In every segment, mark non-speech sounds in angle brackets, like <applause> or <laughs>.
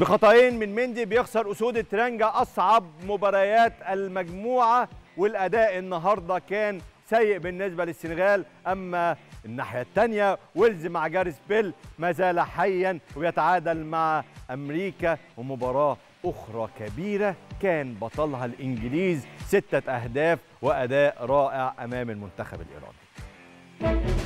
بخطأين من مندي بيخسر أسود الترنجة أصعب مباريات المجموعة والأداء النهاردة كان سيء بالنسبة للسنغال أما الناحية الثانية ويلز مع جارس بيل ما زال حيا ويتعادل مع أمريكا ومباراة أخرى كبيرة كان بطلها الإنجليز ستة أهداف وأداء رائع أمام المنتخب الإيراني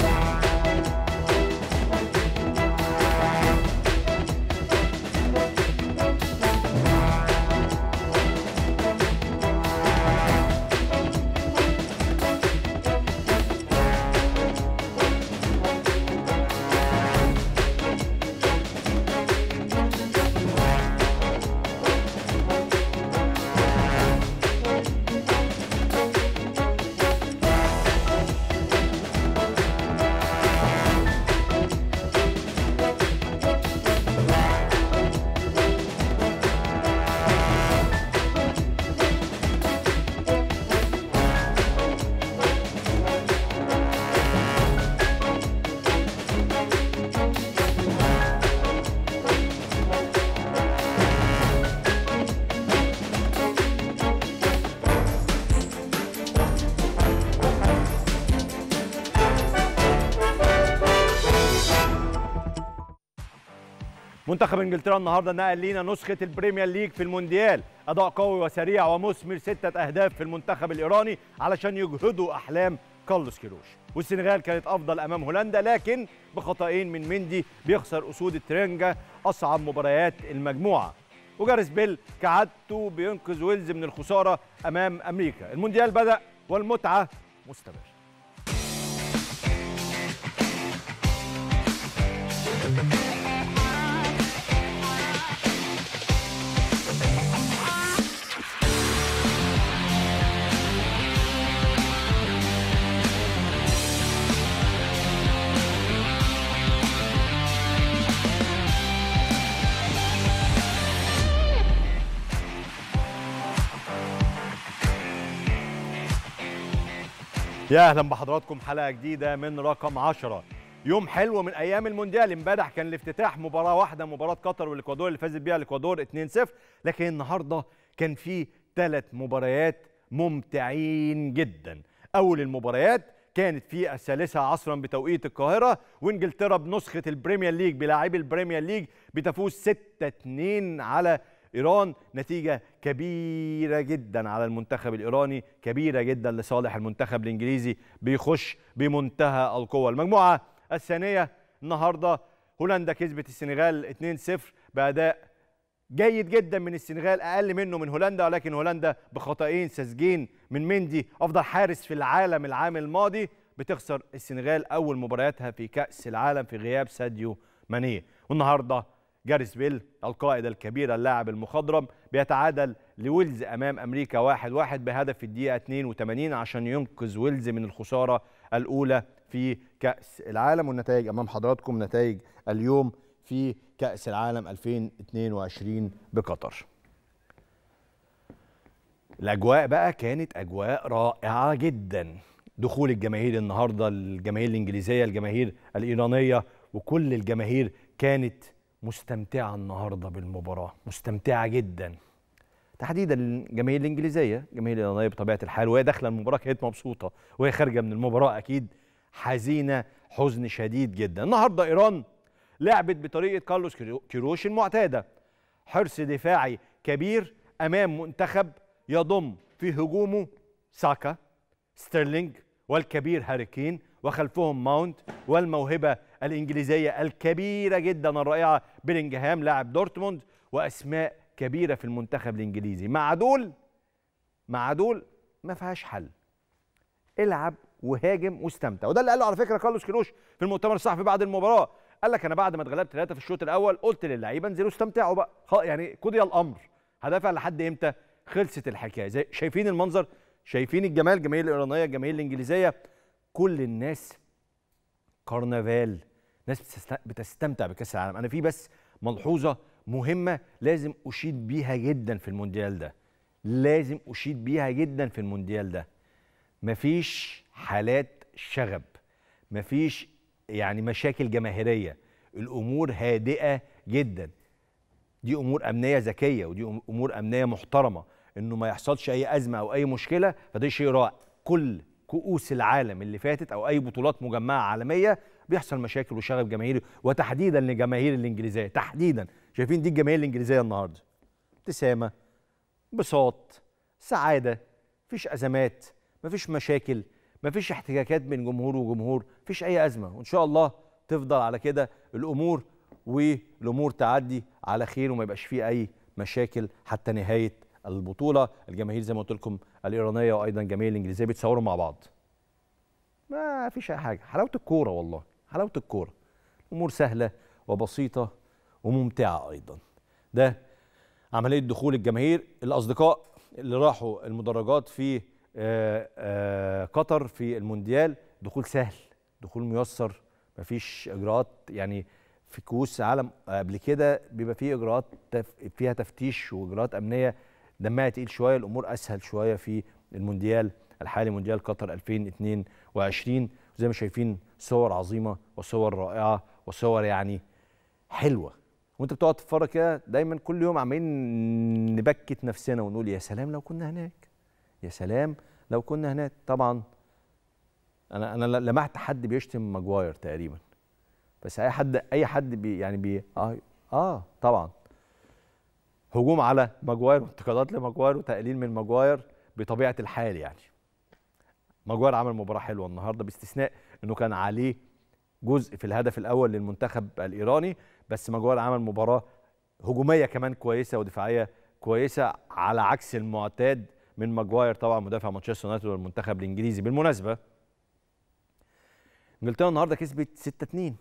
منتخب انجلترا النهارده نقل لينا نسخه البريمير ليج في المونديال اداء قوي وسريع ومثمر سته اهداف في المنتخب الايراني علشان يجهدوا احلام كارلوس كيروش والسنغال كانت افضل امام هولندا لكن بخطئين من مندي بيخسر اسود الترنجه اصعب مباريات المجموعه وجارس بيل كعادته بينقذ ويلز من الخساره امام امريكا المونديال بدا والمتعه مستمره right back. يا اهلا بحضراتكم حلقه جديده من رقم 10 يوم حلو من ايام المونديال امبارح كان الافتتاح مباراه واحده مباراه قطر والاكوادور اللي فازت بيها الاكوادور 2-0 لكن النهارده كان في ثلاث مباريات ممتعين جدا اول المباريات كانت في الثالثة عصرا بتوقيت القاهرة وانجلترا بنسخة البريمير ليج بلاعبي البريمير ليج بتفوز 6-2 على إيران نتيجة كبيرة جدا على المنتخب الإيراني كبيرة جدا لصالح المنتخب الإنجليزي بيخش بمنتهى القوة المجموعة الثانية النهاردة هولندا كسبت السنغال 2-0 بأداء جيد جدا من السنغال اقل منه من هولندا ولكن هولندا بخطئين ساذجين من مندي افضل حارس في العالم العام الماضي بتخسر السنغال اول مبارياتها في كاس العالم في غياب ساديو مانيه والنهارده جاريس بيل القائد الكبير اللاعب المخضرم بيتعادل لويلز امام امريكا واحد واحد بهدف في الدقيقه 82 عشان ينقذ ويلز من الخساره الاولى في كاس العالم والنتائج امام حضراتكم نتائج اليوم في كاس العالم 2022 بقطر الاجواء بقى كانت اجواء رائعه جدا دخول الجماهير النهارده الجماهير الانجليزيه الجماهير الايرانيه وكل الجماهير كانت مستمتعة النهاردة بالمباراة مستمتعة جدا تحديدا الجماهير الإنجليزية الجماهير الإيرانية بطبيعة الحال وهي داخلة المباراة كانت مبسوطة وهي خارجة من المباراة أكيد حزينة حزن شديد جدا النهاردة إيران لعبت بطريقة كارلوس كيروش المعتادة حرص دفاعي كبير أمام منتخب يضم في هجومه ساكا ستيرلينج والكبير هاريكين وخلفهم ماونت والموهبة الإنجليزية الكبيرة جدا الرائعة بلينجهام لاعب دورتموند وأسماء كبيرة في المنتخب الإنجليزي مع دول مع دول ما فيهاش حل العب وهاجم واستمتع وده اللي قاله على فكره كارلوس كيروش في المؤتمر الصحفي بعد المباراه قال لك انا بعد ما اتغلبت ثلاثه في الشوط الاول قلت للعيبه انزلوا استمتعوا بقى يعني قضي الامر هدافع لحد امتى خلصت الحكايه زي شايفين المنظر شايفين الجمال الجماهير الايرانيه الجماهير الانجليزيه كل الناس كرنفال ناس بتستمتع بكاس العالم انا في بس ملحوظه مهمه لازم اشيد بيها جدا في المونديال ده لازم اشيد بيها جدا في المونديال ده مفيش حالات شغب مفيش يعني مشاكل جماهيريه الامور هادئه جدا دي امور امنيه ذكيه ودي امور امنيه محترمه انه ما يحصلش اي ازمه او اي مشكله فده شيء رائع كل كؤوس العالم اللي فاتت او اي بطولات مجمعه عالميه بيحصل مشاكل وشغب جماهيري وتحديدا لجماهير الانجليزيه تحديدا شايفين دي الجماهير الانجليزيه النهارده ابتسامه بساط سعاده مفيش ازمات مفيش مشاكل مفيش احتكاكات بين جمهور وجمهور مفيش اي ازمه وان شاء الله تفضل على كده الامور والامور تعدي على خير وما يبقاش فيه اي مشاكل حتى نهايه البطوله الجماهير زي ما قلت لكم الايرانيه وايضا الجماهير الانجليزيه بيتصوروا مع بعض ما فيش اي حاجه حلاوه الكوره والله حلاوه الكوره امور سهله وبسيطه وممتعه ايضا ده عمليه دخول الجماهير الاصدقاء اللي راحوا المدرجات في آه، آه، قطر في المونديال دخول سهل دخول ميسر مفيش اجراءات يعني في كؤوس عالم قبل كده بيبقى فيه اجراءات فيها تفتيش واجراءات امنيه دمها تقيل شويه الامور اسهل شويه في المونديال الحالي مونديال قطر 2022 زي ما شايفين صور عظيمه وصور رائعه وصور يعني حلوه وانت بتقعد تتفرج كده دايما كل يوم عمالين نبكت نفسنا ونقول يا سلام لو كنا هناك يا سلام لو كنا هناك طبعا انا انا لمحت حد بيشتم ماجواير تقريبا بس اي حد اي حد بي يعني بي اه, آه طبعا هجوم على ماجواير وانتقادات لماجواير وتقليل من ماجواير بطبيعه الحال يعني ماجوار عمل مباراه حلوه النهارده باستثناء انه كان عليه جزء في الهدف الاول للمنتخب الايراني بس ماجوار عمل مباراه هجوميه كمان كويسه ودفاعيه كويسه على عكس المعتاد من ماجواير طبعا مدافع مانشستر يونايتد والمنتخب الانجليزي بالمناسبه انجلترا النهارده كسبت 6 2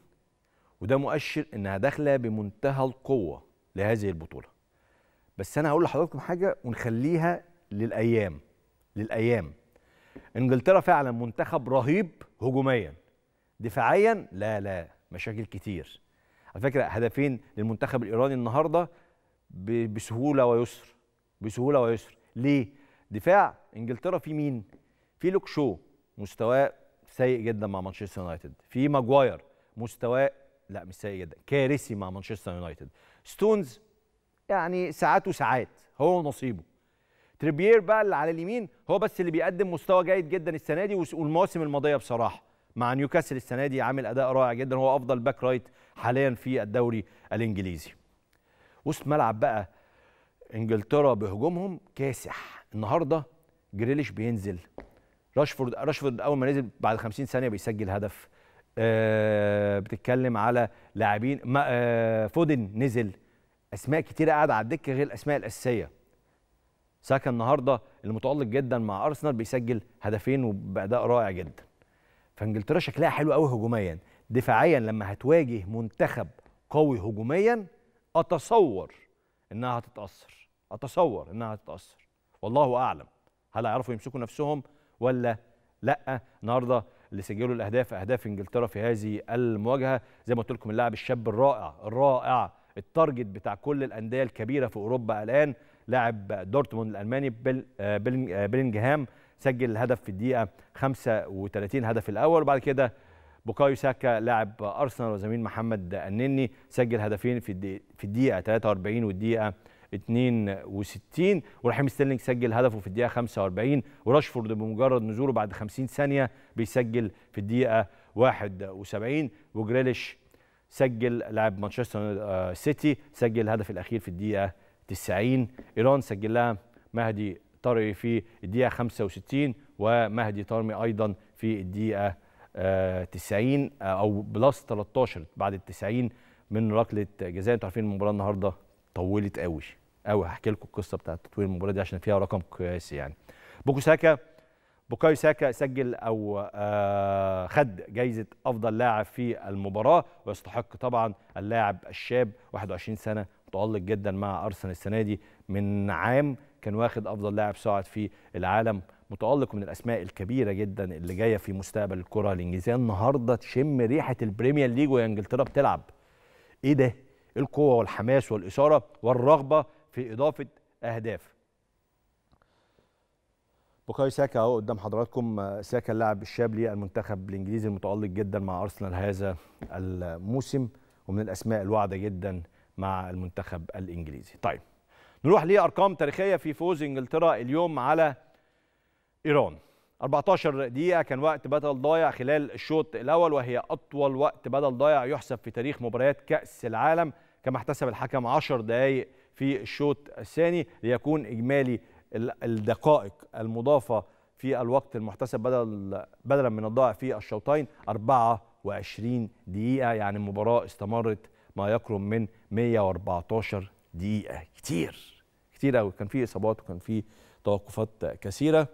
وده مؤشر انها داخله بمنتهى القوه لهذه البطوله بس انا هقول لحضراتكم حاجه ونخليها للايام للايام انجلترا فعلا منتخب رهيب هجوميا دفاعيا لا لا مشاكل كتير على فكره هدفين للمنتخب الايراني النهارده بسهوله ويسر بسهوله ويسر ليه دفاع انجلترا في مين في لوك شو مستواه سيء جدا مع مانشستر يونايتد في ماجواير مستواه لا مش سيء جدا كارثي مع مانشستر يونايتد ستونز يعني ساعات وساعات هو نصيبه تريبيير بقى اللي على اليمين هو بس اللي بيقدم مستوى جيد جدا السنه دي والمواسم الماضيه بصراحه مع نيوكاسل السنه دي عامل اداء رائع جدا هو افضل باك رايت حاليا في الدوري الانجليزي وسط ملعب بقى انجلترا بهجومهم كاسح النهارده جريليش بينزل راشفورد راشفورد اول ما نزل بعد 50 ثانيه بيسجل هدف أه بتتكلم على لاعبين أه فودن نزل اسماء كتيره قاعده على الدكه غير الاسماء الاساسيه ساكا النهارده المتالق جدا مع ارسنال بيسجل هدفين وباداء رائع جدا فانجلترا شكلها حلو قوي هجوميا دفاعيا لما هتواجه منتخب قوي هجوميا اتصور انها هتتاثر اتصور انها هتتاثر والله اعلم هل هيعرفوا يمسكوا نفسهم ولا لا النهارده اللي سجلوا الاهداف اهداف انجلترا في هذه المواجهه زي ما قلت لكم اللاعب الشاب الرائع الرائع التارجت بتاع كل الانديه الكبيره في اوروبا الان لاعب دورتموند الالماني آه، آه، بيلينجهام سجل الهدف في الدقيقه 35 هدف الاول وبعد كده بوكايو ساكا لاعب ارسنال وزميل محمد النني سجل هدفين في في الدقيقه 43 والدقيقه 62 ورحيم ستيرلينج سجل هدفه في الدقيقه 45 وراشفورد بمجرد نزوله بعد 50 ثانيه بيسجل في الدقيقه 71 وجريليش سجل لاعب مانشستر آه، سيتي سجل الهدف الاخير في الدقيقه 90 ايران سجل لها مهدي طارمي في الدقيقه 65 ومهدي طرمي ايضا في الدقيقه 90 آه، آه، او بلس 13 بعد ال 90 من ركله جزاء انتوا عارفين المباراه النهارده طولت قوي قوي هحكي لكم القصه بتاعت تطوير المباراه دي عشان فيها رقم قياسي يعني بوكو ساكا بوكاي ساكا سجل او آه، خد جايزه افضل لاعب في المباراه ويستحق طبعا اللاعب الشاب 21 سنه متألق جدا مع أرسنال السنة دي من عام كان واخد أفضل لاعب صاعد في العالم متألق من الأسماء الكبيرة جدا اللي جاية في مستقبل الكرة الإنجليزية النهاردة تشم ريحة البريمير ليج وهي إنجلترا بتلعب إيه ده؟ إيه القوة والحماس والإثارة والرغبة في إضافة أهداف بوكاي ساكا اهو قدام حضراتكم ساكا اللاعب الشاب للمنتخب الانجليزي المتالق جدا مع ارسنال هذا الموسم ومن الاسماء الواعده جدا مع المنتخب الانجليزي طيب نروح لارقام تاريخيه في فوز انجلترا اليوم على ايران 14 دقيقه كان وقت بدل ضايع خلال الشوط الاول وهي اطول وقت بدل ضايع يحسب في تاريخ مباريات كاس العالم كما احتسب الحكم 10 دقائق في الشوط الثاني ليكون اجمالي الدقائق المضافه في الوقت المحتسب بدل بدلا من الضائع في الشوطين 24 دقيقه يعني المباراه استمرت ما يقرب من 114 دقيقه كتير كتير قوي كان في اصابات وكان في توقفات كثيره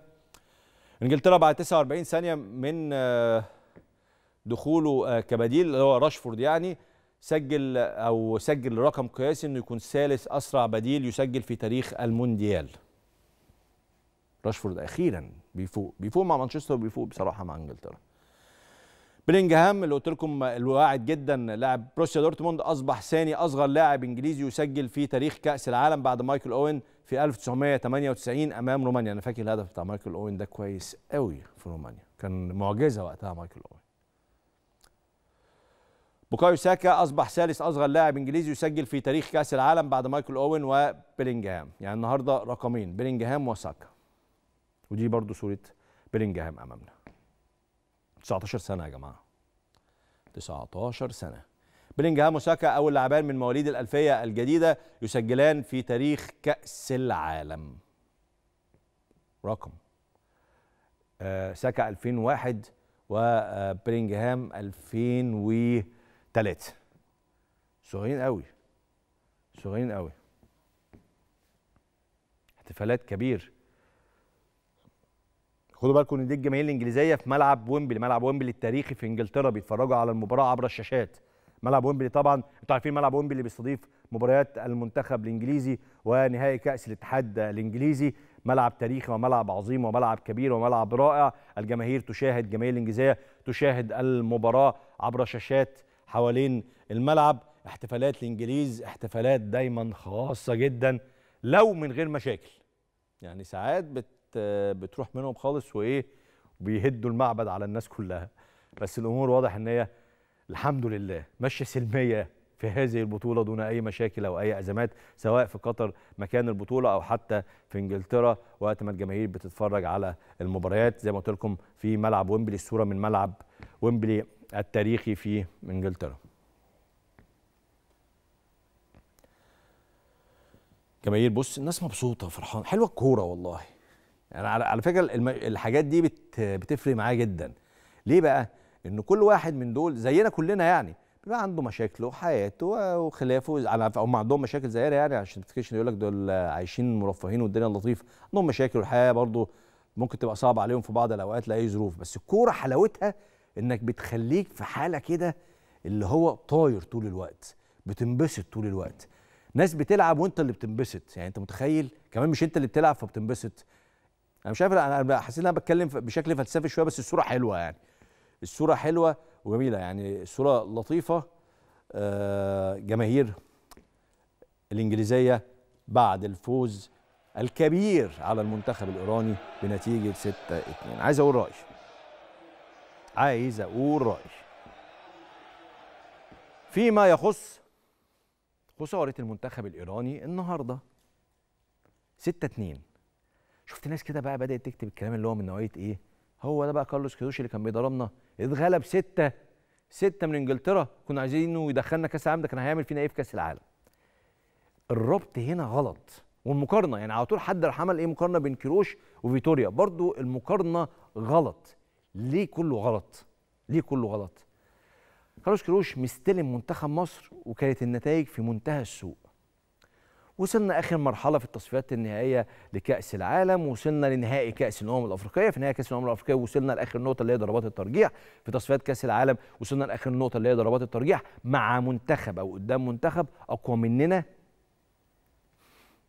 انجلترا بعد 49 ثانيه من آه، دخوله آه، كبديل اللي هو راشفورد يعني سجل او سجل رقم قياسي انه يكون ثالث اسرع بديل يسجل في تاريخ المونديال راشفورد اخيرا بيفوق بيفوق مع مانشستر وبيفوق بصراحه مع انجلترا بلينجهام اللي قلت لكم الواعد جدا لاعب بروسيا دورتموند اصبح ثاني اصغر لاعب انجليزي يسجل في تاريخ كاس العالم بعد مايكل اوين في 1998 امام رومانيا انا فاكر الهدف بتاع مايكل اوين ده كويس قوي في رومانيا كان معجزه وقتها مايكل اوين بوكايو ساكا اصبح ثالث اصغر لاعب انجليزي يسجل في تاريخ كاس العالم بعد مايكل اوين وبيلينجهام يعني النهارده رقمين بيلينجهام وساكا ودي برضو صوره بيلينجهام امامنا 19 سنه يا جماعه 19 سنة بلينجهام وساكا أول لاعبان من مواليد الألفية الجديدة يسجلان في تاريخ كأس العالم رقم آه ساكا 2001 وبلينجهام 2003 صغيرين قوي صغيرين قوي احتفالات كبير خدوا بالكم ان دي الجماهير الانجليزيه في ملعب ويمبلي ملعب ويمبلي التاريخي في انجلترا بيتفرجوا على المباراه عبر الشاشات ملعب ويمبلي طبعا انتوا عارفين ملعب ويمبلي بيستضيف مباريات المنتخب الانجليزي ونهائي كاس الاتحاد الانجليزي ملعب تاريخي وملعب عظيم وملعب كبير وملعب رائع الجماهير تشاهد جماهير الانجليزيه تشاهد المباراه عبر شاشات حوالين الملعب احتفالات الانجليز احتفالات دايما خاصه جدا لو من غير مشاكل يعني ساعات بت بتروح منهم خالص وايه وبيهدوا المعبد على الناس كلها بس الامور واضح ان هي الحمد لله ماشيه سلميه في هذه البطوله دون اي مشاكل او اي ازمات سواء في قطر مكان البطوله او حتى في انجلترا وقت ما الجماهير بتتفرج على المباريات زي ما قلت لكم في ملعب ويمبلي الصوره من ملعب ويمبلي التاريخي في انجلترا جماهير بص الناس مبسوطه فرحان حلوه الكوره والله يعني على فكره الحاجات دي بتفرق معايا جدا ليه بقى ان كل واحد من دول زينا كلنا يعني بيبقى عنده مشاكله وحياته وخلافه على هم عندهم مشاكل زينا يعني عشان تفكرش تفتكرش يقول لك دول عايشين مرفهين والدنيا لطيفه عندهم مشاكل والحياه برضه ممكن تبقى صعبه عليهم في بعض الاوقات لاي ظروف بس الكوره حلاوتها انك بتخليك في حاله كده اللي هو طاير طول الوقت بتنبسط طول الوقت ناس بتلعب وانت اللي بتنبسط يعني انت متخيل كمان مش انت اللي بتلعب فبتنبسط انا مش عارف انا حسيت ان انا بتكلم بشكل فلسفي شويه بس الصوره حلوه يعني الصوره حلوه وجميله يعني الصوره لطيفه آه، جماهير الانجليزيه بعد الفوز الكبير على المنتخب الايراني بنتيجه 6 2 عايز اقول رايي عايز اقول رايي فيما يخص خساره المنتخب الايراني النهارده 6 2 شفت ناس كده بقى بدات تكتب الكلام اللي هو من نوعيه ايه هو ده بقى كارلوس كيروش اللي كان بيضربنا اتغلب ستة ستة من انجلترا كنا عايزينه يدخلنا كاس العالم ده كان هيعمل فينا ايه في كاس العالم الربط هنا غلط والمقارنه يعني على طول حد عمل ايه مقارنه بين كيروش وفيتوريا برضو المقارنه غلط ليه كله غلط ليه كله غلط كارلوس كيروش مستلم منتخب مصر وكانت النتائج في منتهى السوء وصلنا اخر مرحله في التصفيات النهائيه لكاس العالم وصلنا لنهائي كاس الامم الافريقيه في نهائي كاس الامم الافريقيه وصلنا لاخر نقطه اللي هي ضربات الترجيح في تصفيات كاس العالم وصلنا لاخر نقطه اللي هي ضربات الترجيح مع منتخب او قدام منتخب اقوى مننا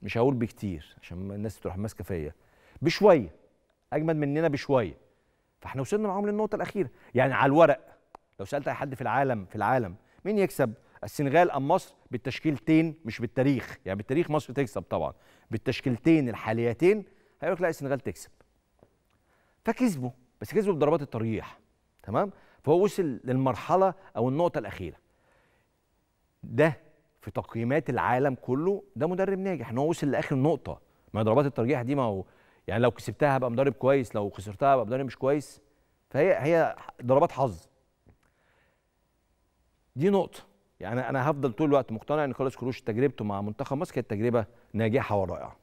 مش هقول بكتير عشان الناس تروح ماسكه فيا بشويه اجمد مننا بشويه فاحنا وصلنا معاهم للنقطه الاخيره يعني على الورق لو سالت اي حد في العالم في العالم مين يكسب السنغال ام مصر بالتشكيلتين مش بالتاريخ يعني بالتاريخ مصر تكسب طبعا بالتشكيلتين الحاليتين هيقول لك لا السنغال تكسب فكسبوا بس كسبوا بضربات الترجيح تمام فهو وصل للمرحله او النقطه الاخيره ده في تقييمات العالم كله ده مدرب ناجح ان هو وصل لاخر نقطه ما ضربات الترجيح دي ما هو يعني لو كسبتها هبقى مدرب كويس لو خسرتها هبقى مدرب مش كويس فهي هي ضربات حظ دي نقطه يعني انا هفضل طول الوقت مقتنع ان كارلوس كروش تجربته مع منتخب مصر كانت تجربه ناجحه ورائعه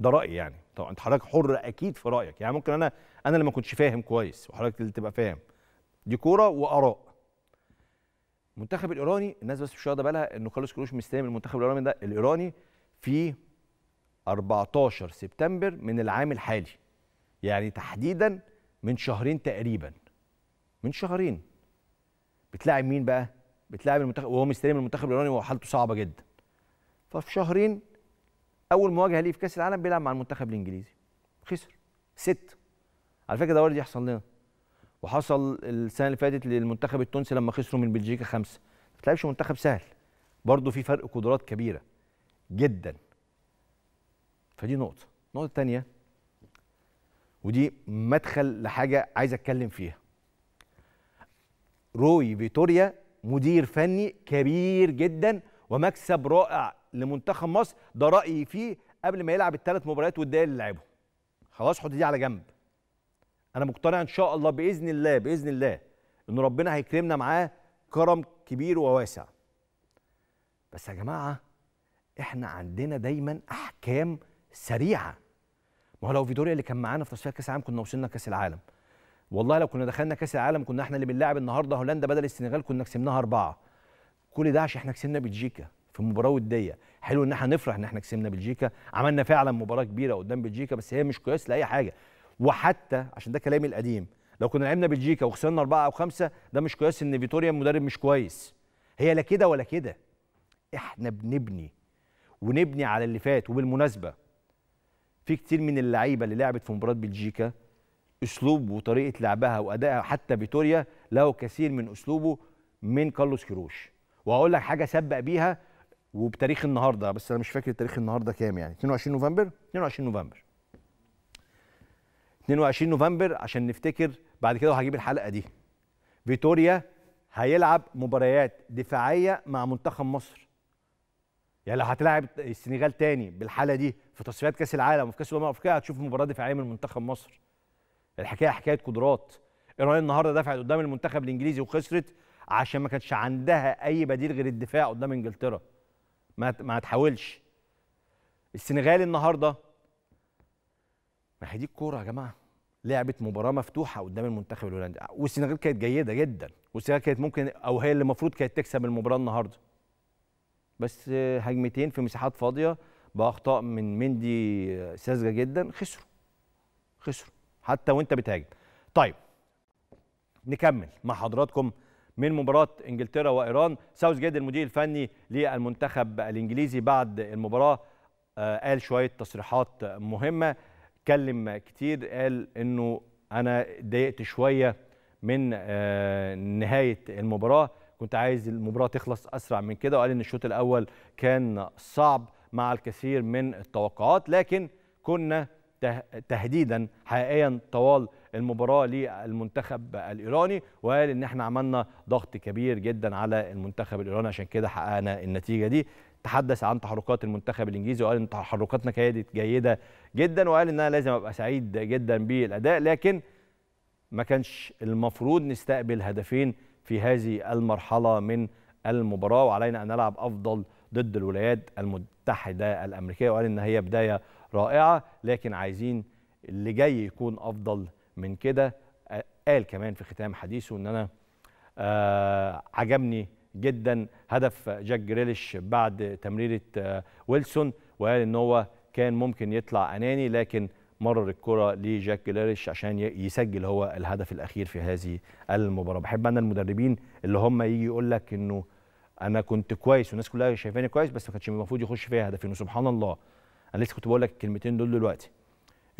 ده رايي يعني طبعا انت حضرتك حر اكيد في رايك يعني ممكن انا انا اللي ما كنتش فاهم كويس وحضرتك اللي تبقى فاهم دي كوره واراء المنتخب الايراني الناس بس مش واخده بالها ان كارلوس كروش مستلم المنتخب الايراني ده الايراني في 14 سبتمبر من العام الحالي يعني تحديدا من شهرين تقريبا من شهرين بتلاعب مين بقى بتلاعب المنتخب وهو مستلم المنتخب الايراني وحالته صعبه جدا ففي شهرين اول مواجهه ليه في كاس العالم بيلعب مع المنتخب الانجليزي خسر ست على فكره ده وارد يحصل لنا وحصل السنه اللي فاتت للمنتخب التونسي لما خسروا من بلجيكا خمسه ما بتلعبش منتخب سهل برضه في فرق قدرات كبيره جدا فدي نقطه النقطه الثانيه ودي مدخل لحاجه عايز اتكلم فيها روي فيتوريا مدير فني كبير جدا ومكسب رائع لمنتخب مصر ده رايي فيه قبل ما يلعب الثلاث مباريات والدقايق اللي لعبهم خلاص حط دي على جنب انا مقتنع ان شاء الله باذن الله باذن الله ان ربنا هيكرمنا معاه كرم كبير وواسع بس يا جماعه احنا عندنا دايما احكام سريعه ما هو لو فيدوريا اللي كان معانا في تصفيات كاس العالم كنا وصلنا كاس العالم والله لو كنا دخلنا كاس العالم كنا احنا اللي بنلاعب النهارده هولندا بدل السنغال كنا كسبناها اربعه كل ده عشان احنا كسبنا بلجيكا في مباراه وديه حلو ان احنا نفرح ان احنا كسبنا بلجيكا عملنا فعلا مباراه كبيره قدام بلجيكا بس هي مش قياس لاي حاجه وحتى عشان ده كلامي القديم لو كنا لعبنا بلجيكا وخسرنا اربعه او خمسه ده مش قياس ان فيتوريا المدرب مش كويس هي لا كده ولا كده احنا بنبني ونبني على اللي فات وبالمناسبه في كتير من اللعيبه اللي لعبت في مباراه بلجيكا اسلوب وطريقه لعبها وادائها حتى فيتوريا له كثير من اسلوبه من كارلوس كيروش وهقول لك حاجه سبق بيها وبتاريخ النهارده بس انا مش فاكر تاريخ النهارده كام يعني 22 نوفمبر 22 نوفمبر 22 نوفمبر عشان نفتكر بعد كده وهجيب الحلقه دي فيتوريا هيلعب مباريات دفاعيه مع منتخب مصر يعني لو هتلاعب السنغال تاني بالحاله دي في تصفيات كاس العالم وفي كاس الامم الافريقيه هتشوف مباراه دفاعيه من منتخب مصر الحكايه حكايه قدرات ايران النهارده دفعت قدام المنتخب الانجليزي وخسرت عشان ما كانش عندها اي بديل غير الدفاع قدام انجلترا ما ما هتحاولش السنغال النهارده ما هي دي الكوره يا جماعه لعبت مباراه مفتوحه قدام المنتخب الهولندي والسنغال كانت جيده جدا والسنغال كانت ممكن او هي اللي المفروض كانت تكسب المباراه النهارده بس هجمتين في مساحات فاضيه باخطاء من مندي ساذجه جدا خسروا خسروا حتى وانت بتهاجم طيب نكمل مع حضراتكم من مباراة انجلترا وايران ساوث جيد المدير الفني للمنتخب الانجليزي بعد المباراة آه، قال شوية تصريحات مهمة اتكلم كتير قال انه انا اتضايقت شوية من آه، نهاية المباراة كنت عايز المباراة تخلص اسرع من كده وقال ان الشوط الاول كان صعب مع الكثير من التوقعات لكن كنا تهديدا حقيقيا طوال المباراه للمنتخب الايراني وقال ان احنا عملنا ضغط كبير جدا على المنتخب الايراني عشان كده حققنا النتيجه دي تحدث عن تحركات المنتخب الانجليزي وقال ان تحركاتنا كانت جيده جدا وقال ان انا لازم ابقى سعيد جدا بالاداء لكن ما كانش المفروض نستقبل هدفين في هذه المرحله من المباراه وعلينا ان نلعب افضل ضد الولايات المتحده الامريكيه وقال ان هي بدايه رائعه لكن عايزين اللي جاي يكون افضل من كده آه، قال كمان في ختام حديثه ان انا آه عجبني جدا هدف جاك جريليش بعد تمريره آه ويلسون وقال ان هو كان ممكن يطلع اناني لكن مرر الكره لجاك جريليش عشان يسجل هو الهدف الاخير في هذه المباراه بحب انا المدربين اللي هم يجي يقول لك انه انا كنت كويس والناس كلها شايفاني كويس بس ما كانش المفروض يخش فيها هدفين وسبحان الله انا لسه كنت بقول لك الكلمتين دول دلوقتي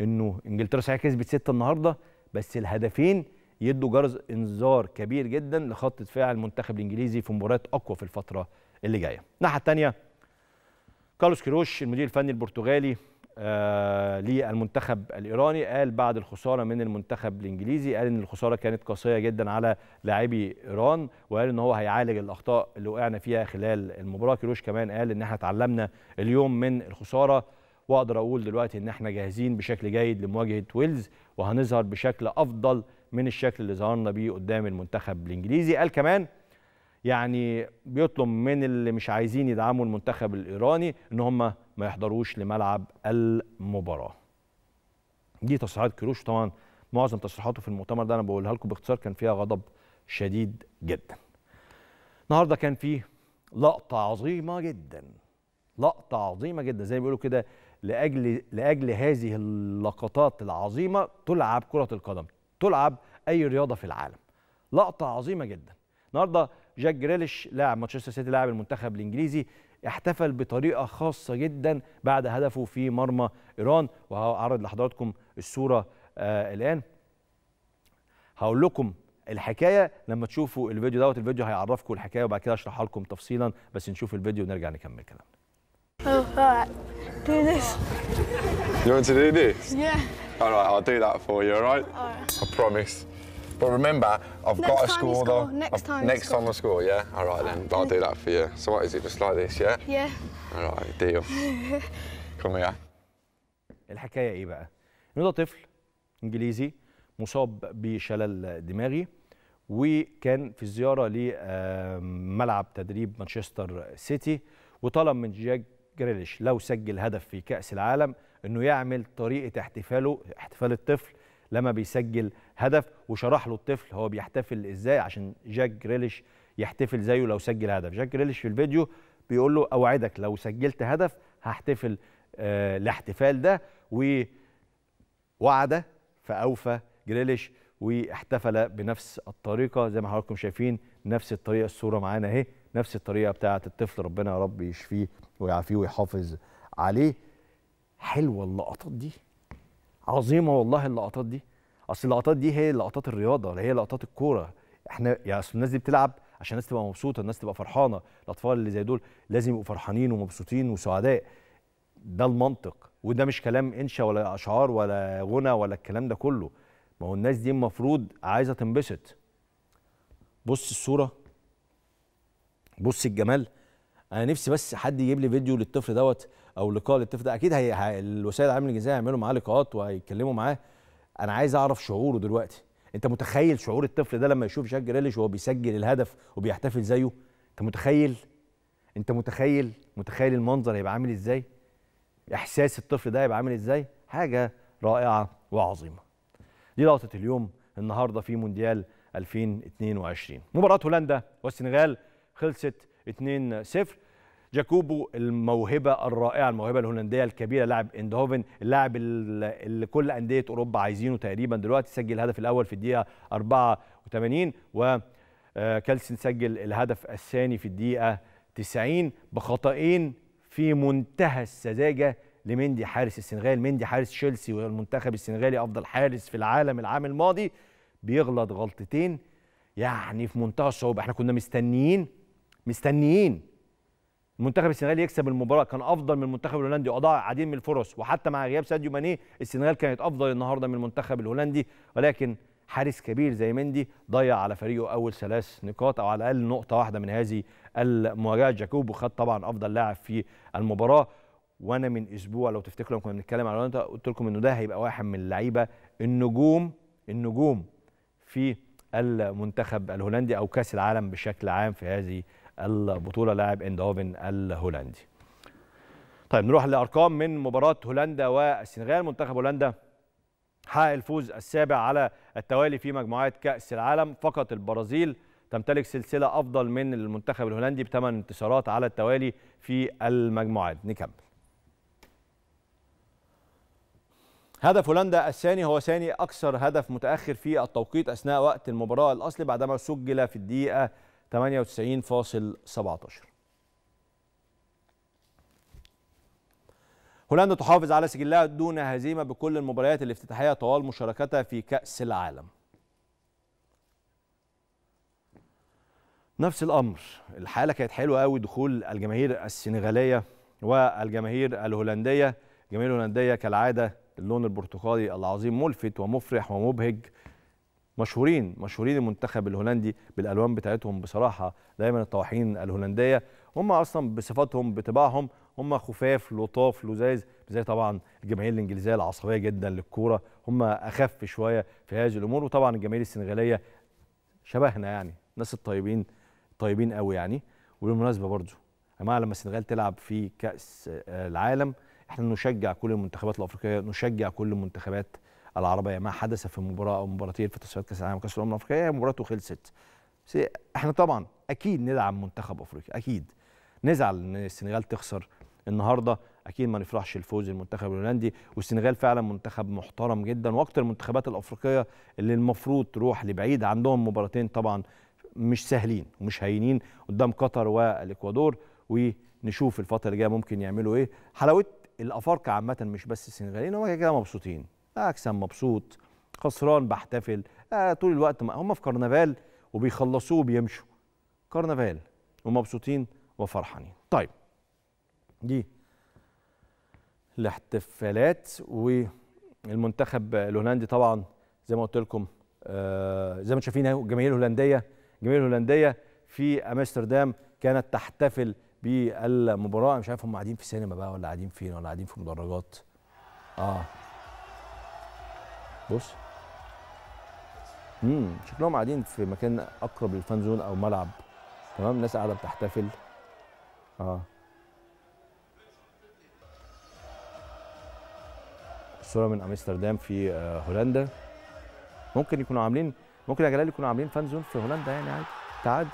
انه انجلترا صحيح كسبت سته النهارده بس الهدفين يدوا جرس انذار كبير جدا لخط دفاع المنتخب الانجليزي في مباريات اقوى في الفتره اللي جايه. الناحيه الثانيه كارلوس كيروش المدير الفني البرتغالي آه للمنتخب الايراني قال بعد الخساره من المنتخب الانجليزي قال ان الخساره كانت قاسيه جدا على لاعبي ايران وقال ان هو هيعالج الاخطاء اللي وقعنا فيها خلال المباراه كيروش كمان قال ان احنا اتعلمنا اليوم من الخساره واقدر اقول دلوقتي ان احنا جاهزين بشكل جيد لمواجهه ويلز وهنظهر بشكل افضل من الشكل اللي ظهرنا بيه قدام المنتخب الانجليزي قال كمان يعني بيطلب من اللي مش عايزين يدعموا المنتخب الايراني ان هم ما يحضروش لملعب المباراه دي تصريحات كروش طبعا معظم تصريحاته في المؤتمر ده انا بقولها لكم باختصار كان فيها غضب شديد جدا النهارده كان فيه لقطه عظيمه جدا لقطه عظيمه جدا زي ما بيقولوا كده لاجل لاجل هذه اللقطات العظيمه تلعب كره القدم تلعب اي رياضه في العالم لقطه عظيمه جدا النهارده جاك جريليش لاعب مانشستر سيتي لاعب المنتخب الانجليزي احتفل بطريقه خاصه جدا بعد هدفه في مرمى ايران وهعرض لحضراتكم الصوره آه الان هقول لكم الحكايه لما تشوفوا الفيديو دوت الفيديو هيعرفكم الحكايه وبعد كده اشرحها لكم تفصيلا بس نشوف الفيديو ونرجع نكمل كلامنا oh, do this. You want to do this? Yeah. All right, I'll do that for you, all right? All right. I promise. But remember, I've next got to score, score though. Next I've, time Next time I score, yeah? All right, then. I'll do that for you. So what is it, just like this, yeah? Yeah. All right, deal. <laughs> Come here. الحكاية إيه بقى؟ إن ده طفل إنجليزي مصاب بشلل دماغي وكان في الزيارة لملعب تدريب مانشستر سيتي وطلب من جاك جريليش لو سجل هدف في كأس العالم انه يعمل طريقه احتفاله احتفال الطفل لما بيسجل هدف وشرح له الطفل هو بيحتفل ازاي عشان جاك جريليش يحتفل زيه لو سجل هدف جاك جريليش في الفيديو بيقول له اوعدك لو سجلت هدف هحتفل آه الاحتفال ده ووعد فاوفى جريليش واحتفل بنفس الطريقه زي ما حضراتكم شايفين نفس الطريقه الصوره معانا اهي نفس الطريقه بتاعه الطفل ربنا يا رب يشفيه ويعافيه ويحافظ عليه حلوه اللقطات دي عظيمه والله اللقطات دي اصل اللقطات دي هي لقطات الرياضه هي لقطات الكوره احنا يا اصل الناس دي بتلعب عشان الناس تبقى مبسوطه الناس تبقى فرحانه الاطفال اللي زي دول لازم يبقوا فرحانين ومبسوطين وسعداء ده المنطق وده مش كلام انشا ولا اشعار ولا غنى ولا الكلام ده كله ما هو الناس دي المفروض عايزه تنبسط بص الصوره بص الجمال انا نفسي بس حد يجيب لي فيديو للطفل دوت او لقاء للطفل ده اكيد هي الوسائل العامه الجنسيه هيعملوا معاه لقاءات وهيتكلموا معاه انا عايز اعرف شعوره دلوقتي انت متخيل شعور الطفل ده لما يشوف جاك جريليش وهو بيسجل الهدف وبيحتفل زيه انت متخيل انت متخيل متخيل المنظر هيبقى عامل ازاي احساس الطفل ده هيبقى عامل ازاي حاجه رائعه وعظيمه دي لقطه اليوم النهارده في مونديال 2022 مباراه هولندا والسنغال خلصت 2-0 جاكوبو الموهبه الرائعه الموهبه الهولنديه الكبيره لاعب اندهوفن اللاعب اللي كل انديه اوروبا عايزينه تقريبا دلوقتي سجل الهدف الاول في الدقيقه 84 و آه، كالسن سجل الهدف الثاني في الدقيقه 90 بخطأين في منتهى السذاجه لمندي حارس السنغال مندي حارس تشيلسي والمنتخب السنغالي افضل حارس في العالم العام الماضي بيغلط غلطتين يعني في منتهى الصعوبه احنا كنا مستنيين مستنيين المنتخب السنغالي يكسب المباراه كان افضل من المنتخب الهولندي واضاع عديد من الفرص وحتى مع غياب ساديو ماني السنغال كانت افضل النهارده من المنتخب الهولندي ولكن حارس كبير زي مندي ضيع على فريقه اول ثلاث نقاط او على الاقل نقطه واحده من هذه المواجهه جاكوبو خد طبعا افضل لاعب في المباراه وانا من اسبوع لو تفتكروا كنا بنتكلم على هولندا قلت لكم انه ده هيبقى واحد من اللعيبه النجوم النجوم في المنتخب الهولندي او كاس العالم بشكل عام في هذه البطوله لاعب اندهوفن الهولندي. طيب نروح لارقام من مباراه هولندا والسنغال منتخب هولندا حقق الفوز السابع على التوالي في مجموعات كاس العالم فقط البرازيل تمتلك سلسله افضل من المنتخب الهولندي بثمان انتصارات على التوالي في المجموعات نكمل هدف هولندا الثاني هو ثاني اكثر هدف متاخر في التوقيت اثناء وقت المباراه الاصلي بعدما سجل في الدقيقه 98.17 هولندا تحافظ على سجلها دون هزيمة بكل المباريات الافتتاحية طوال مشاركتها في كأس العالم نفس الأمر الحالة كانت حلوة قوي دخول الجماهير السنغالية والجماهير الهولندية الجماهير الهولندية كالعادة اللون البرتقالي العظيم ملفت ومفرح ومبهج مشهورين مشهورين المنتخب الهولندي بالالوان بتاعتهم بصراحه دايما الطواحين الهولنديه هم اصلا بصفاتهم بطباعهم هم خفاف لطاف لزاز زي طبعا الجماهير الانجليزيه العصبيه جدا للكوره هم اخف شويه في هذه الامور وطبعا الجماهير السنغاليه شبهنا يعني الناس الطيبين طيبين قوي يعني وبالمناسبه برضو يا جماعه لما السنغال تلعب في كاس العالم احنا نشجع كل المنتخبات الافريقيه نشجع كل المنتخبات العربيه ما حدث في مباراه او مباراتين في تصفيات كاس العالم وكاس الامم الافريقيه مباراته خلصت احنا طبعا اكيد ندعم منتخب افريقيا اكيد نزعل ان السنغال تخسر النهارده اكيد ما نفرحش الفوز المنتخب الهولندي والسنغال فعلا منتخب محترم جدا واكثر المنتخبات الافريقيه اللي المفروض تروح لبعيد عندهم مباراتين طبعا مش سهلين ومش هينين قدام قطر والاكوادور ونشوف الفتره اللي جايه ممكن يعملوا ايه حلاوه الافارقه عامه مش بس السنغاليين هم كده مبسوطين اكسب مبسوط خسران بحتفل آه طول الوقت هم في كرنفال وبيخلصوه وبيمشوا كرنفال ومبسوطين وفرحانين طيب دي الاحتفالات والمنتخب الهولندي طبعا زي ما قلت لكم آه زي ما شايفين الجماهير الهولنديه الجماهير الهولنديه في امستردام كانت تحتفل بالمباراه مش عارف هم قاعدين في سينما بقى ولا قاعدين فين ولا قاعدين في مدرجات اه بص امم شكلهم قاعدين في مكان اقرب للفان زون او ملعب تمام الناس قاعده بتحتفل اه صوره من امستردام في آه، هولندا ممكن يكونوا عاملين ممكن يا جلال يكونوا عاملين فان زون في هولندا يعني عادي تعاد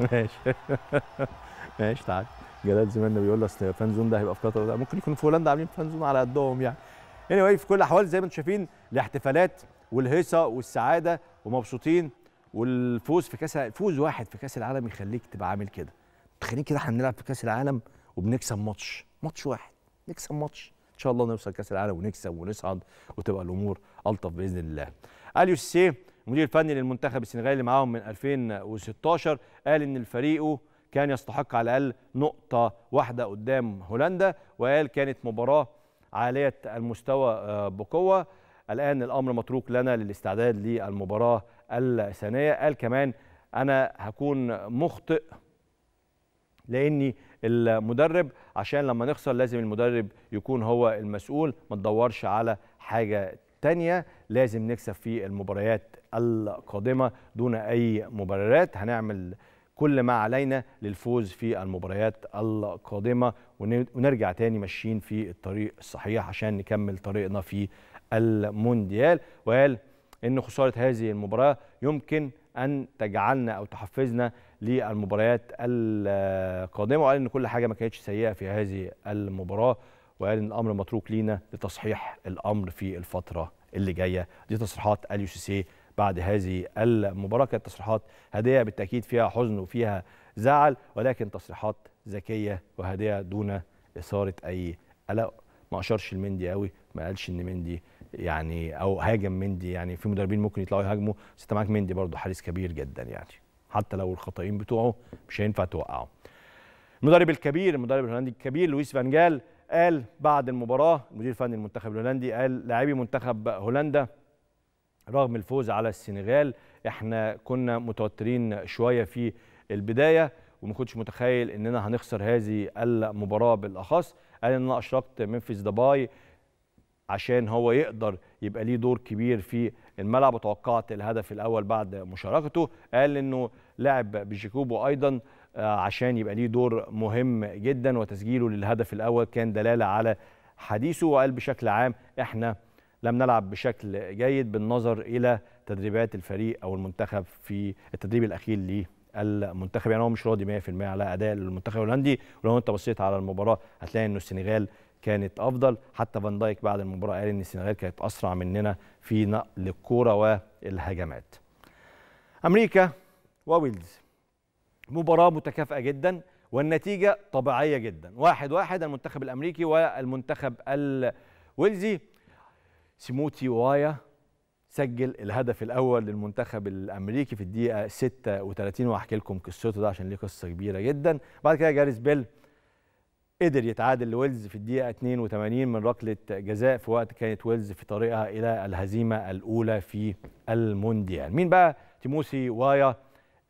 <laughs> ماشي <laughs> ماشي تعاد جلال زمان بيقول له اصل فان زون ده هيبقى في قطر ممكن يكونوا في هولندا عاملين فان زون على قدهم يعني anyway في كل الاحوال زي ما انتم شايفين الاحتفالات والهيصه والسعاده ومبسوطين والفوز في كاس فوز واحد في كاس العالم يخليك تبقى عامل كده تخليك كده احنا بنلعب في كاس العالم وبنكسب ماتش ماتش واحد نكسب ماتش ان شاء الله نوصل كاس العالم ونكسب ونصعد وتبقى الامور الطف باذن الله اليو سي المدير الفني للمنتخب السنغالي اللي معاهم من 2016 قال ان فريقه كان يستحق على الاقل نقطه واحده قدام هولندا وقال كانت مباراه عاليه المستوى آه، بقوه الان الامر متروك لنا للاستعداد للمباراه الثانيه قال كمان انا هكون مخطئ لاني المدرب عشان لما نخسر لازم المدرب يكون هو المسؤول ما تدورش على حاجه تانية لازم نكسب في المباريات القادمة دون أي مبررات هنعمل كل ما علينا للفوز في المباريات القادمة ونرجع تاني ماشيين في الطريق الصحيح عشان نكمل طريقنا في المونديال وقال ان خسارة هذه المباراة يمكن ان تجعلنا او تحفزنا للمباريات القادمة وقال ان كل حاجة ما كانتش سيئة في هذه المباراة وقال ان الامر متروك لينا لتصحيح الامر في الفترة اللي جايه دي تصريحات اليو سي سي بعد هذه المباراه كانت تصريحات هادئه بالتاكيد فيها حزن وفيها زعل ولكن تصريحات ذكيه وهادئه دون اثاره اي قلق ما اشارش لمندي قوي ما قالش ان مندي يعني او هاجم مندي يعني في مدربين ممكن يطلعوا يهاجموا بس انت معاك مندي برضه حارس كبير جدا يعني حتى لو الخطأين بتوعه مش هينفع توقعه المدرب الكبير المدرب الهولندي الكبير لويس فان قال بعد المباراه المدير الفني المنتخب الهولندي قال لاعبي منتخب هولندا رغم الفوز على السنغال احنا كنا متوترين شويه في البدايه وما كنتش متخيل اننا هنخسر هذه المباراه بالاخص قال ان انا اشركت منفيس دباي عشان هو يقدر يبقى ليه دور كبير في الملعب وتوقعت الهدف الاول بعد مشاركته قال انه لعب بجيكوبو ايضا آه، عشان يبقى ليه دور مهم جدا وتسجيله للهدف الاول كان دلاله على حديثه وقال بشكل عام احنا لم نلعب بشكل جيد بالنظر الى تدريبات الفريق او المنتخب في التدريب الاخير ليه المنتخب يعني هو مش راضي 100% على اداء المنتخب الهولندي ولو انت بصيت على المباراه هتلاقي ان السنغال كانت افضل حتى فان دايك بعد المباراه قال ان السنغال كانت اسرع مننا في نقل الكوره والهجمات امريكا وويلز مباراه متكافئه جدا والنتيجه طبيعيه جدا واحد واحد المنتخب الامريكي والمنتخب الويلزي سيموتي وايا سجل الهدف الاول للمنتخب الامريكي في الدقيقه 36 وهحكي لكم قصته ده عشان ليه قصه كبيره جدا بعد كده جاريس بيل قدر يتعادل لويلز في الدقيقه 82 من ركله جزاء في وقت كانت ويلز في طريقها الى الهزيمه الاولى في المونديال مين بقى تيموسي وايا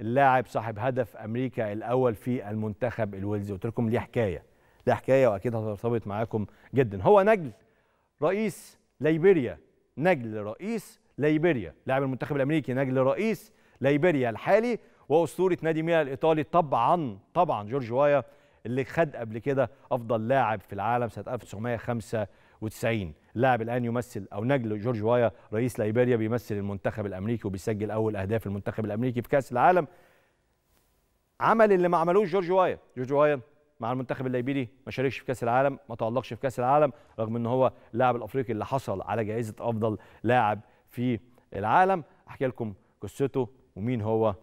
اللاعب صاحب هدف امريكا الاول في المنتخب الويلزي قلت لكم ليه حكايه ليه حكايه واكيد هترتبط معاكم جدا هو نجل رئيس ليبيريا نجل رئيس ليبيريا لاعب المنتخب الامريكي نجل رئيس ليبيريا الحالي واسطوره نادي ميلان الايطالي طبعا طبعا جورج وايا اللي خد قبل كده افضل لاعب في العالم سنه 1995 اللاعب الان يمثل او نجل جورج وايا رئيس ليبيريا بيمثل المنتخب الامريكي وبيسجل اول اهداف المنتخب الامريكي في كاس العالم عمل اللي ما عملوش جورج وايا جورج وايا مع المنتخب الليبيري ما شاركش في كاس العالم ما تألقش في كاس العالم رغم ان هو اللاعب الافريقي اللي حصل على جائزه افضل لاعب في العالم احكي لكم قصته ومين هو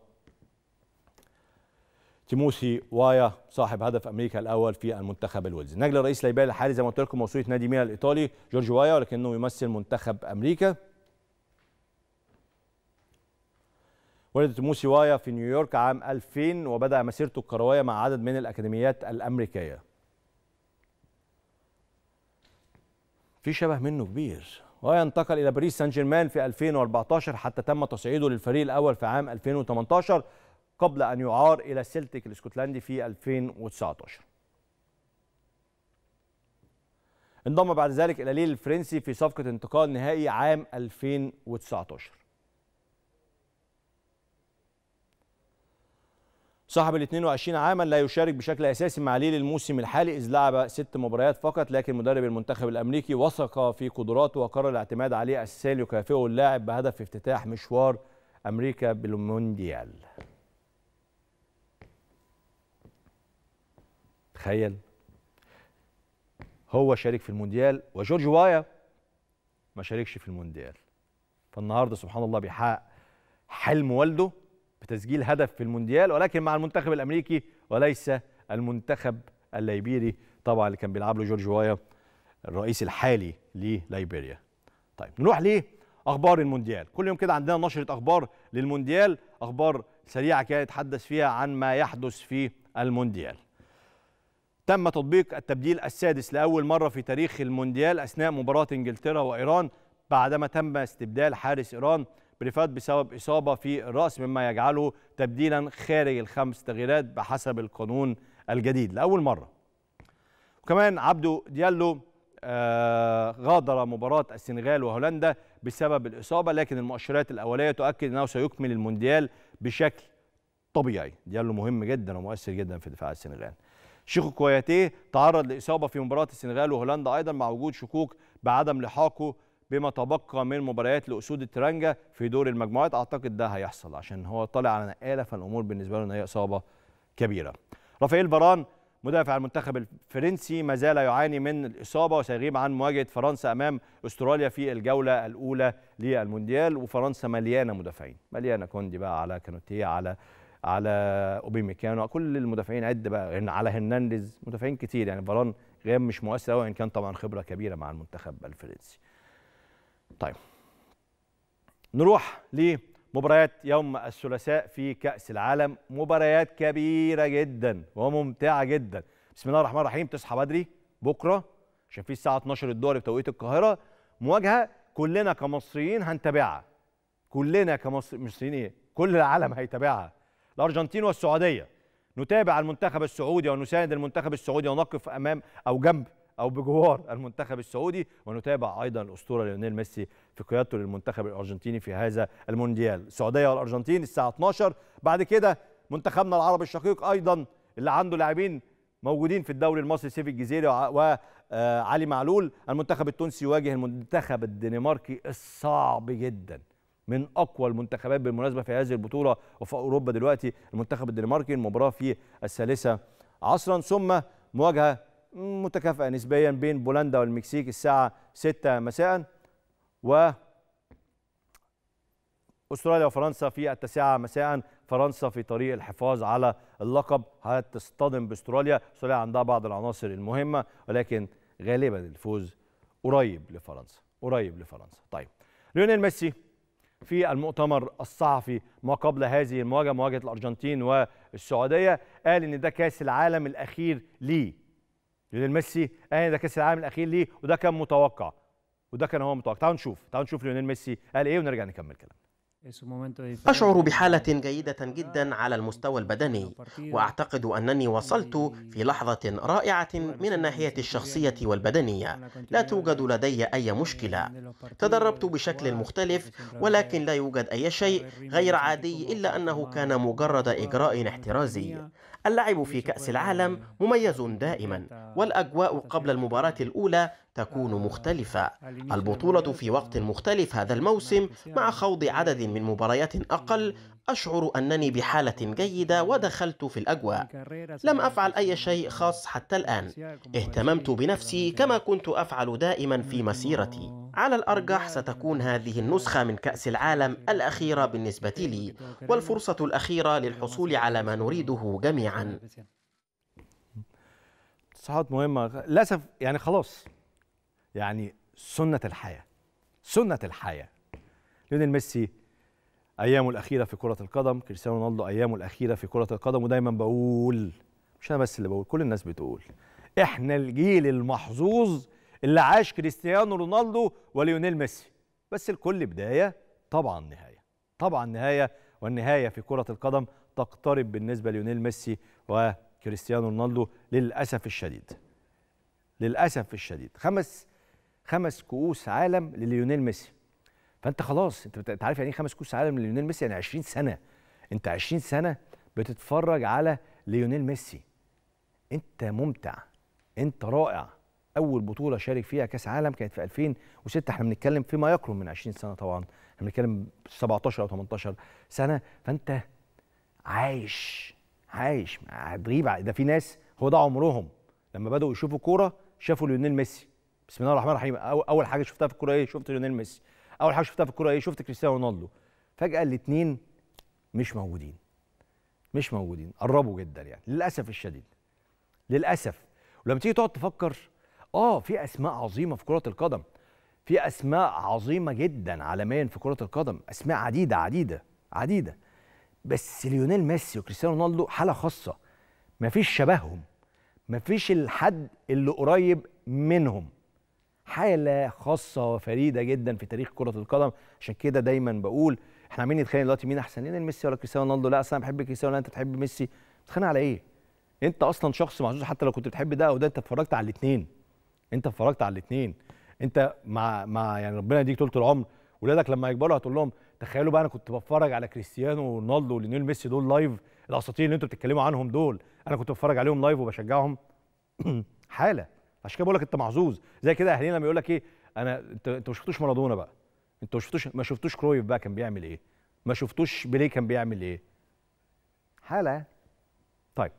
تيموسي وايا صاحب هدف امريكا الاول في المنتخب الويلزي نجل الرئيس الليبيري الحالي زي ما قلت لكم موصوله نادي ميلان الايطالي جورج وايا ولكنه يمثل منتخب امريكا ولدت موسي وايا في نيويورك عام 2000 وبدأ مسيرته الكروية مع عدد من الأكاديميات الأمريكية في شبه منه كبير وينتقل إلى باريس سان جيرمان في 2014 حتى تم تصعيده للفريق الأول في عام 2018 قبل أن يعار إلى سيلتيك الاسكتلندي في 2019 انضم بعد ذلك إلى ليل الفرنسي في صفقة انتقال نهائي عام 2019 صاحب ال 22 عاما لا يشارك بشكل اساسي مع ليل الموسم الحالي اذ لعب ست مباريات فقط لكن مدرب المنتخب الامريكي وثق في قدراته وقرر الاعتماد عليه اساسا يكافئه اللاعب بهدف افتتاح مشوار امريكا بالمونديال. تخيل هو شارك في المونديال وجورج وايا ما شاركش في المونديال. فالنهارده سبحان الله بيحقق حلم والده بتسجيل هدف في المونديال ولكن مع المنتخب الامريكي وليس المنتخب الليبيري طبعا اللي كان بيلعب له جورج وايا الرئيس الحالي لليبيريا. طيب نروح ليه؟ اخبار المونديال كل يوم كده عندنا نشره اخبار للمونديال اخبار سريعه كده نتحدث فيها عن ما يحدث في المونديال تم تطبيق التبديل السادس لاول مره في تاريخ المونديال اثناء مباراه انجلترا وايران بعدما تم استبدال حارس ايران بريفات بسبب إصابة في الرأس مما يجعله تبديلا خارج الخمس تغييرات بحسب القانون الجديد لأول مرة وكمان عبدو ديالو آه، غادر مباراة السنغال وهولندا بسبب الإصابة لكن المؤشرات الأولية تؤكد أنه سيكمل المونديال بشكل طبيعي ديالو مهم جدا ومؤثر جدا في دفاع السنغال شيخو كوياتيه تعرض لإصابة في مباراة السنغال وهولندا أيضا مع وجود شكوك بعدم لحاقه بما تبقى من مباريات لاسود الترانجا في دور المجموعات اعتقد ده هيحصل عشان هو طالع على نقاله فالامور بالنسبه له ان هي اصابه كبيره رافائيل فاران مدافع المنتخب الفرنسي ما زال يعاني من الإصابة وسيغيب عن مواجهة فرنسا أمام أستراليا في الجولة الأولى للمونديال وفرنسا مليانة مدافعين مليانة كوندي بقى على كانوتيه على على أوبيميكانو كل المدافعين عد بقى على هرنانديز مدافعين كتير يعني فاران غياب مش مؤثر قوي ان كان طبعا خبره كبيره مع المنتخب الفرنسي طيب نروح لمباريات يوم الثلاثاء في كأس العالم مباريات كبيرة جدا وممتعة جدا بسم الله الرحمن الرحيم تصحى بدري بكرة عشان في الساعة 12 الدور بتوقيت القاهرة مواجهة كلنا كمصريين هنتابعها كلنا كمصريين ايه كل العالم هيتابعها الأرجنتين والسعودية نتابع المنتخب السعودي ونساند المنتخب السعودي ونقف أمام أو جنب او بجوار المنتخب السعودي ونتابع ايضا الاسطوره ليونيل ميسي في قيادته للمنتخب الارجنتيني في هذا المونديال السعوديه والارجنتين الساعه 12 بعد كده منتخبنا العربي الشقيق ايضا اللي عنده لاعبين موجودين في الدوري المصري سيف الجزيري وعلي آه، معلول المنتخب التونسي يواجه المنتخب الدنماركي الصعب جدا من اقوى المنتخبات بالمناسبه في هذه البطوله وفي اوروبا دلوقتي المنتخب الدنماركي المباراه في الثالثه عصرا ثم مواجهه متكافئه نسبيا بين بولندا والمكسيك الساعه 6 مساء و استراليا وفرنسا في التاسعه مساء فرنسا في طريق الحفاظ على اللقب هتصطدم باستراليا استراليا عندها بعض العناصر المهمه ولكن غالبا الفوز قريب لفرنسا قريب لفرنسا طيب ليونيل ميسي في المؤتمر الصحفي ما قبل هذه المواجهه مواجهه الارجنتين والسعوديه قال ان ده كاس العالم الاخير ليه ليونيل ميسي قال ده كاس العالم الاخير ليه وده كان متوقع وده كان هو متوقع تعالوا نشوف تعالوا نشوف ليونيل ميسي قال ايه ونرجع نكمل كلام أشعر بحالة جيدة جدا على المستوى البدني وأعتقد أنني وصلت في لحظة رائعة من الناحية الشخصية والبدنية لا توجد لدي أي مشكلة تدربت بشكل مختلف ولكن لا يوجد أي شيء غير عادي إلا أنه كان مجرد إجراء احترازي اللعب في كأس العالم مميز دائما والأجواء قبل المباراة الأولى تكون آه، مختلفة البطولة في وقت مختلف هذا الموسم مع خوض عدد من مباريات أقل أشعر أنني بحالة جيدة ودخلت في الأجواء لم أفعل أي شيء خاص حتى الآن اهتممت بنفسي كما كنت أفعل دائما في مسيرتي على الأرجح ستكون هذه النسخة من كأس العالم الأخيرة إيه، بالنسبة لي والفرصة الأخيرة للحصول على ما نريده جميعا صحات مهمة للأسف يعني خلاص يعني سنة الحياة سنة الحياة ليونيل ميسي أيامه الأخيرة في كرة القدم كريستيانو رونالدو أيامه الأخيرة في كرة القدم ودايما بقول مش أنا بس اللي بقول كل الناس بتقول إحنا الجيل المحظوظ اللي عاش كريستيانو رونالدو وليونيل ميسي بس الكل بداية طبعا نهاية طبعا نهاية والنهاية في كرة القدم تقترب بالنسبة ليونيل ميسي وكريستيانو رونالدو للأسف الشديد للأسف الشديد خمس خمس كؤوس عالم لليونيل ميسي فانت خلاص انت عارف يعني ايه خمس كؤوس عالم لليونيل ميسي يعني 20 سنه انت 20 سنه بتتفرج على ليونيل ميسي انت ممتع انت رائع اول بطوله شارك فيها كاس عالم كانت في 2006 احنا بنتكلم فيما يقرب من 20 سنه طبعا احنا بنتكلم 17 او 18 سنه فانت عايش عايش هتغيب ده في ناس هو ده عمرهم لما بداوا يشوفوا كوره شافوا ليونيل ميسي بسم الله الرحمن الرحيم اول حاجه شفتها في الكوره ايه شفت ليونيل ميسي اول حاجه شفتها في الكوره ايه شفت كريستيانو رونالدو فجاه الاثنين مش موجودين مش موجودين قربوا جدا يعني للاسف الشديد للاسف ولما تيجي تقعد تفكر اه في اسماء عظيمه في كره القدم في اسماء عظيمه جدا عالميا في كره القدم اسماء عديده عديده عديده بس ليونيل ميسي وكريستيانو رونالدو حاله خاصه مفيش شبههم مفيش الحد اللي قريب منهم حاله خاصه وفريده جدا في تاريخ كره القدم عشان كده دايما بقول احنا عمالين نتخانق دلوقتي مين احسن لنا ميسي ولا كريستيانو رونالدو لا اصل انا بحب كريستيانو انت بتحب ميسي بتتخانق على ايه انت اصلا شخص معزوز حتى لو كنت بتحب ده او ده انت اتفرجت على الاثنين انت اتفرجت على الاثنين انت مع مع يعني ربنا يديك طول العمر ولادك لما يكبروا هتقول لهم تخيلوا بقى انا كنت بتفرج على كريستيانو ورونالدو ولينيل ميسي دول لايف الاساطير اللي انتوا بتتكلموا عنهم دول انا كنت بتفرج عليهم لايف وبشجعهم <clears throat> حاله عشان كده بقول لك انت محظوظ زي كده اهلنا لما يقول لك ايه انا انت انت ما شفتوش مارادونا بقى انت ما شفتوش ما شفتوش كرويف بقى كان بيعمل ايه ما شفتوش بيليه كان بيعمل ايه حاله طيب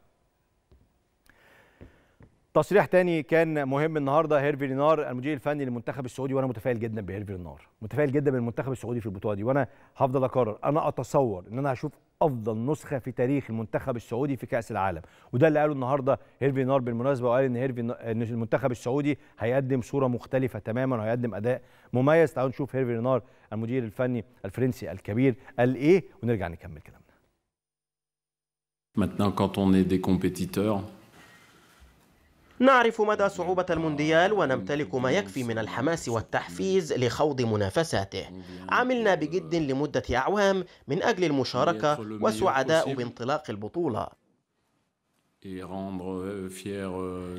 تصريح تاني كان مهم النهارده هيرفي رينار المدير الفني للمنتخب السعودي وانا متفائل جدا بهيرفي رينار متفائل جدا بالمنتخب السعودي في البطوله دي وانا هفضل اكرر انا اتصور ان انا هشوف افضل نسخه في تاريخ المنتخب السعودي في كاس العالم وده اللي قاله النهارده هيرفي رينار بالمناسبه وقال ان هيرفي ان المنتخب السعودي هيقدم صوره مختلفه تماما وهيقدم اداء مميز تعالوا نشوف هيرفي رينار المدير الفني الفرنسي الكبير قال ايه ونرجع نكمل كلامنا Maintenant, quand on est des compétiteurs, نعرف مدى صعوبة المونديال ونمتلك ما يكفي من الحماس والتحفيز لخوض منافساته. عملنا بجد لمدة أعوام من أجل المشاركة وسعداء بانطلاق البطولة.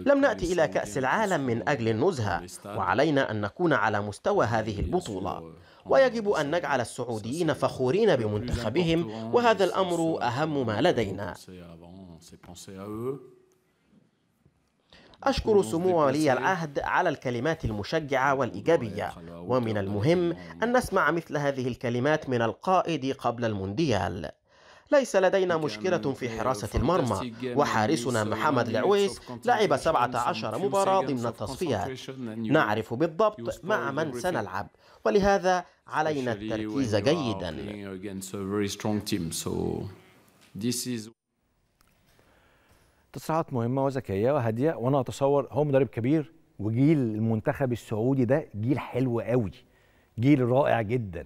لم نأتي إلى كأس العالم من أجل النزهة، وعلينا أن نكون على مستوى هذه البطولة. ويجب أن نجعل السعوديين فخورين بمنتخبهم وهذا الأمر أهم ما لدينا. أشكر سمو ولي العهد على الكلمات المشجعة والإيجابية ومن المهم أن نسمع مثل هذه الكلمات من القائد قبل المونديال ليس لدينا مشكلة في حراسة المرمى وحارسنا uh, محمد العويس لعب 17 مباراة ضمن التصفيات نعرف بالضبط مع من سنلعب ولهذا علينا التركيز جيدا تصريحات مهمه وذكيه وهاديه وانا اتصور هو مدرب كبير وجيل المنتخب السعودي ده جيل حلو قوي جيل رائع جدا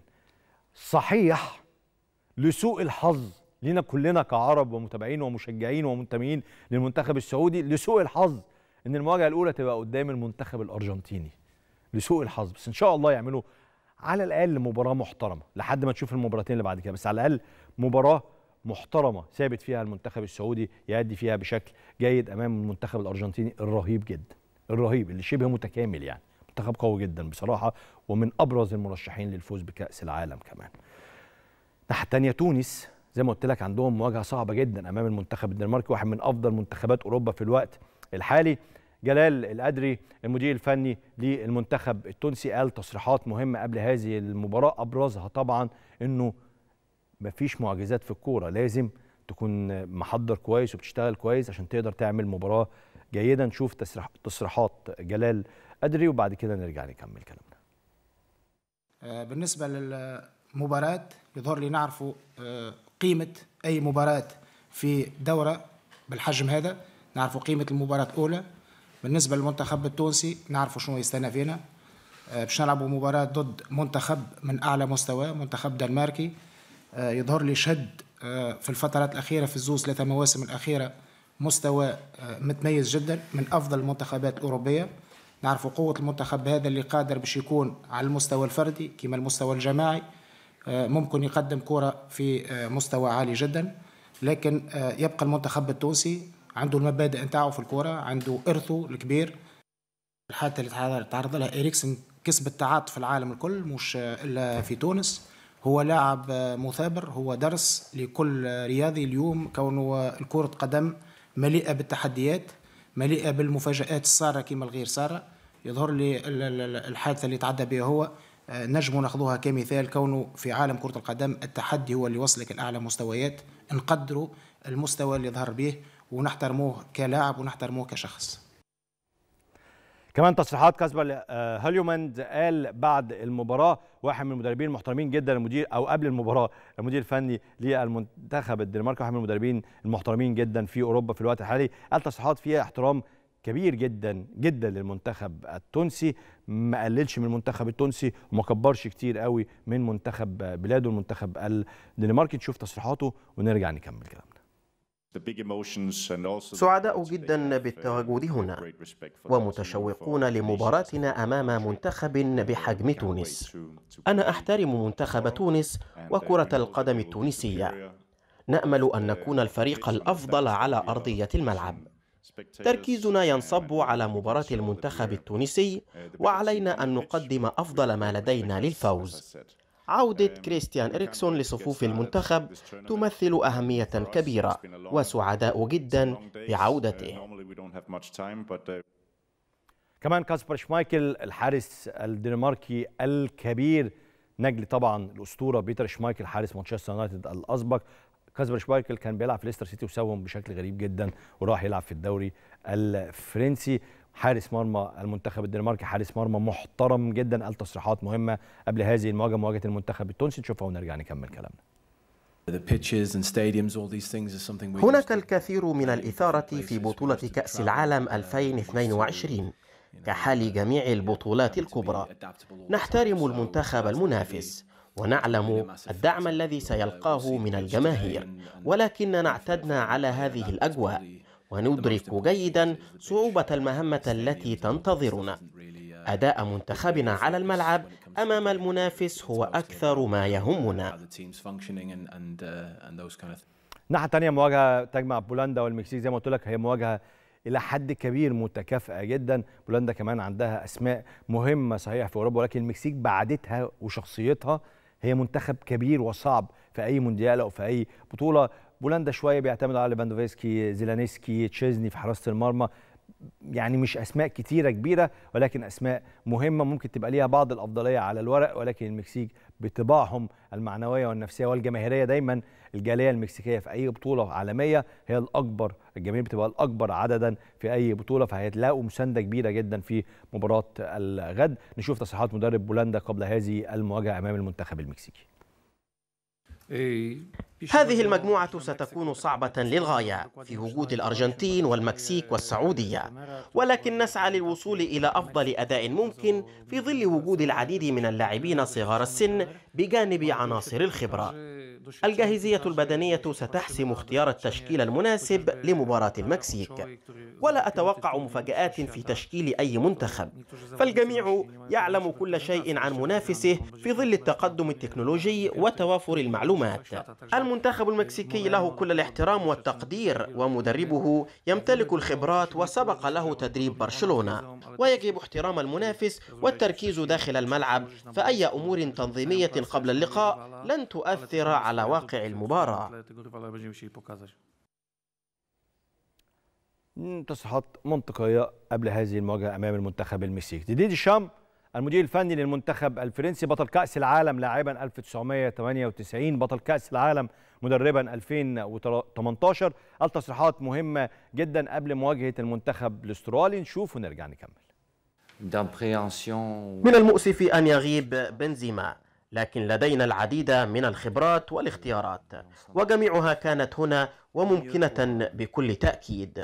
صحيح لسوء الحظ لينا كلنا كعرب ومتابعين ومشجعين ومنتمين للمنتخب السعودي لسوء الحظ ان المواجهه الاولى تبقى قدام المنتخب الارجنتيني لسوء الحظ بس ان شاء الله يعملوا على الاقل مباراه محترمه لحد ما تشوف المباراتين اللي بعد كده بس على الاقل مباراه محترمه ثابت فيها المنتخب السعودي يأدي فيها بشكل جيد امام المنتخب الارجنتيني الرهيب جدا الرهيب اللي شبه متكامل يعني منتخب قوي جدا بصراحه ومن ابرز المرشحين للفوز بكاس العالم كمان ناحيه تانية تونس زي ما قلت لك عندهم مواجهه صعبه جدا امام المنتخب الدنماركي واحد من افضل منتخبات اوروبا في الوقت الحالي جلال القدري المدير الفني للمنتخب التونسي قال تصريحات مهمه قبل هذه المباراه ابرزها طبعا انه مفيش معجزات في الكوره لازم تكون محضر كويس وبتشتغل كويس عشان تقدر تعمل مباراه جيده نشوف تصريحات جلال ادري وبعد كده نرجع نكمل كلامنا آه، بالنسبه للمباراه يظهر لي نعرف آه، قيمه اي مباراه في دوره بالحجم هذا نعرف قيمه المباراه الاولى بالنسبه للمنتخب التونسي نعرف شنو يستنى فينا آه، باش نلعبوا مباراه ضد منتخب من اعلى مستوى منتخب دنماركي آه، يظهر لي شد آه، في الفترات الأخيرة في الزوز ثلاثة مواسم الأخيرة مستوى آه، متميز جدا من أفضل المنتخبات الأوروبية نعرف قوة المنتخب هذا اللي قادر باش يكون على المستوى الفردي كما المستوى الجماعي ممكن يقدم كرة في مستوى عالي جدا لكن يبقى المنتخب التونسي عنده المبادئ نتاعو في الكرة عنده إرثه الكبير الحالة اللي تعرض لها إريكسن كسب التعاطف في العالم الكل مش إلا في تونس هو لاعب مثابر هو درس لكل رياضي اليوم كونه الكرة قدم مليئة بالتحديات مليئة بالمفاجآت السارة كما الغير سارة يظهر لي الحادثة اللي تعدى بها هو آه، نجم ناخذوها كمثال كونه في عالم كرة القدم التحدي هو اللي وصلك لأعلى مستويات نقدروا المستوى اللي ظهر به ونحترموه كلاعب ونحترموه كشخص كمان تصريحات كاسبر آه، هاليومند قال بعد المباراه واحد من المدربين المحترمين جدا المدير او قبل المباراه المدير الفني للمنتخب الدنماركي واحد من المدربين المحترمين جدا في اوروبا في الوقت الحالي قال تصريحات فيها احترام كبير جدا جدا للمنتخب التونسي ما قللش من المنتخب التونسي وما كبرش كتير قوي من منتخب بلاده المنتخب الدنماركي نشوف تصريحاته ونرجع نكمل كلام سعداء جدا بالتواجد هنا ومتشوقون لمباراتنا امام منتخب بحجم تونس انا احترم منتخب تونس uh, وكره القدم التونسيه uh, نامل ان نكون الفريق الافضل على ارضيه الملعب تركيزنا ينصب على مباراه المنتخب التونسي uh, وعلينا ان نقدم افضل ما لدينا للفوز عودة آه، كريستيان إريكسون لصفوف المنتخب تمثل أهمية كبيرة وسعداء جدا uh, بعودته uh, كمان كاسبر شمايكل الحارس الدنماركي الكبير نجل طبعا الاسطوره بيتر شمايكل حارس مانشستر يونايتد الاسبق كاسبر شمايكل كان بيلعب في ليستر سيتي وساهم بشكل غريب جدا وراح يلعب في الدوري الفرنسي حارس مرمى المنتخب الدنماركي حارس مرمى محترم جدا قال تصريحات مهمه قبل هذه المواجهه مواجهه المنتخب التونسي نشوفها ونرجع نكمل كلامنا هناك الكثير من الإثارة في بطولة كأس العالم 2022 كحال جميع البطولات الكبرى نحترم المنتخب المنافس ونعلم الدعم الذي سيلقاه من الجماهير ولكننا اعتدنا على هذه الأجواء وندرك جيدا صعوبة المهمة التي تنتظرنا uh, أداء منتخبنا على الملعب أمام المنافس هو أكثر ما يهمنا uh, ناحية تانية مواجهة تجمع بولندا والمكسيك زي ما قلت لك هي مواجهة إلى حد كبير متكافئة جدا بولندا كمان عندها أسماء مهمة صحيح في أوروبا ولكن المكسيك بعدتها وشخصيتها هي منتخب كبير وصعب في أي مونديال أو في أي بطولة بولندا شويه بيعتمدوا على ليفاندوفسكي زيلانسكي تشيزني في حراسه المرمى يعني مش اسماء كتيره كبيره ولكن اسماء مهمه ممكن تبقى ليها بعض الافضليه على الورق ولكن المكسيك بطباعهم المعنويه والنفسيه والجماهيريه دايما الجاليه المكسيكيه في اي بطوله عالميه هي الاكبر الجماهير بتبقى الاكبر عددا في اي بطوله فهيتلاقوا مسانده كبيره جدا في مباراه الغد نشوف تصريحات مدرب بولندا قبل هذه المواجهه امام المنتخب المكسيكي. إيه، هذه المجموعة ستكون صعبة للغاية في وجود الأرجنتين والمكسيك والسعودية ولكن نسعى للوصول إلى أفضل أداء ممكن في ظل وجود العديد من اللاعبين صغار السن بجانب عناصر الخبرة الجاهزية البدنية ستحسم اختيار التشكيل المناسب لمباراة المكسيك ولا أتوقع مفاجآت في تشكيل أي منتخب فالجميع يعلم كل شيء عن منافسه في ظل التقدم التكنولوجي وتوافر المعلومات المنتخب المكسيكي له كل الاحترام والتقدير ومدربه يمتلك الخبرات وسبق له تدريب برشلونة ويجب احترام المنافس والتركيز داخل الملعب فأي أمور تنظيمية قبل اللقاء لن تؤثر على واقع المباراة تصحيحات منطقية قبل هذه المواجهة أمام المنتخب المكسيكي ديدي الشام المدير الفني للمنتخب الفرنسي بطل كأس العالم لاعبا 1998 بطل كأس العالم مدربا 2018 قال تصريحات مهمة جدا قبل مواجهة المنتخب الاسترالي نشوف ونرجع نكمل من المؤسف أن يغيب بنزيما لكن لدينا العديد من الخبرات والاختيارات وجميعها كانت هنا وممكنة أيوة. بكل تأكيد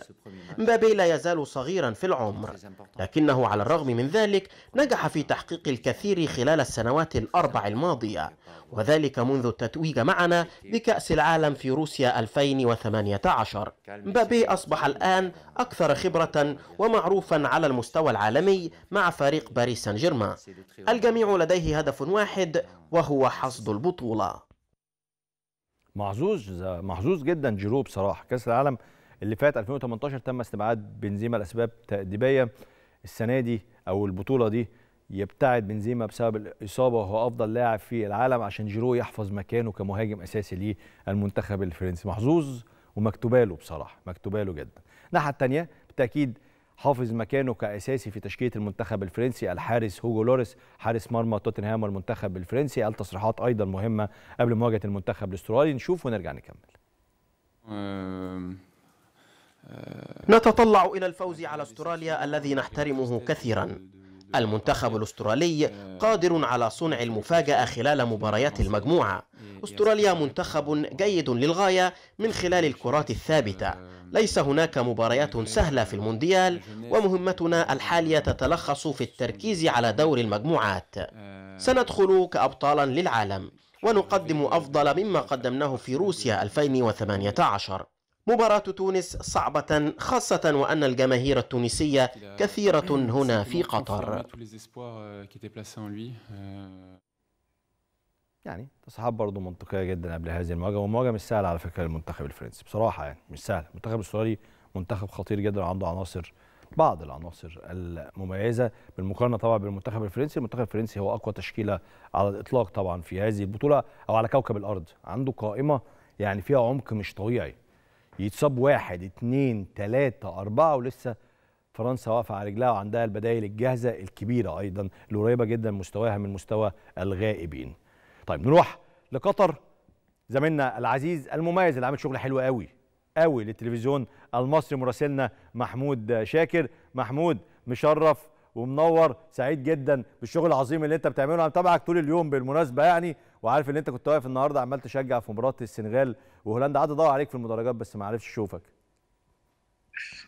مبابي لا يزال صغيرا في العمر لكنه على الرغم من ذلك نجح في تحقيق الكثير خلال السنوات الأربع الماضية وذلك منذ التتويج معنا بكأس العالم في روسيا 2018 مبابي أصبح الآن أكثر خبرة ومعروفا على المستوى العالمي مع فريق باريس سان جيرمان الجميع لديه هدف واحد وهو حصد البطولة محظوظ محظوظ جدا جيرو بصراحه كاس العالم اللي فات 2018 تم استبعاد بنزيما لاسباب تاديبيه السنه دي او البطوله دي يبتعد بنزيما بسبب الاصابه وهو افضل لاعب في العالم عشان جيرو يحفظ مكانه كمهاجم اساسي للمنتخب الفرنسي محظوظ ومكتوبه له بصراحه مكتوبه له جدا الناحيه الثانيه بالتاكيد حافظ مكانه كاساسي في تشكيله المنتخب الفرنسي الحارس هوجو لوريس حارس مرمى توتنهام والمنتخب الفرنسي قال تصريحات ايضا مهمه قبل مواجهه المنتخب الاسترالي نشوف ونرجع نكمل نتطلع الى الفوز على استراليا الذي نحترمه كثيرا المنتخب الأسترالي آه. قادر على صنع المفاجأة خلال مباريات المجموعة أستراليا منتخب جيد للغاية من خلال الكرات الثابتة آه. ليس هناك مباريات سهلة في المونديال ومهمتنا الحالية تتلخص في التركيز على دور المجموعات آه. سندخل كأبطالا للعالم ونقدم أفضل مما قدمناه في روسيا 2018 مباراة تونس صعبة خاصة وأن الجماهير التونسية كثيرة هنا في قطر euh, euh. يعني تصحاب برضه منطقيه جدا قبل هذه المواجهه ومواجهه مش سهله على فكره للمنتخب الفرنسي بصراحه يعني مش سهله المنتخب الاسترالي منتخب خطير جدا وعنده عناصر بعض العناصر المميزه بالمقارنه طبعا بالمنتخب الفرنسي المنتخب الفرنسي هو اقوى تشكيله على الاطلاق طبعا في هذه البطوله او على كوكب الارض عنده قائمه يعني فيها عمق مش طبيعي يتصاب واحد اتنين تلاتة أربعة ولسه فرنسا واقفة على رجلها وعندها البدائل الجاهزة الكبيرة أيضا القريبة جدا مستواها من مستوى الغائبين طيب نروح لقطر زميلنا العزيز المميز اللي عامل شغل حلو قوي قوي للتلفزيون المصري مراسلنا محمود شاكر محمود مشرف ومنور سعيد جدا بالشغل العظيم اللي انت بتعمله انا متابعك طول اليوم بالمناسبه يعني وعارف ان انت كنت واقف النهارده عمال تشجع في مباراه السنغال وهولندا قعد ادور عليك في المدرجات بس ما عرفتش اشوفك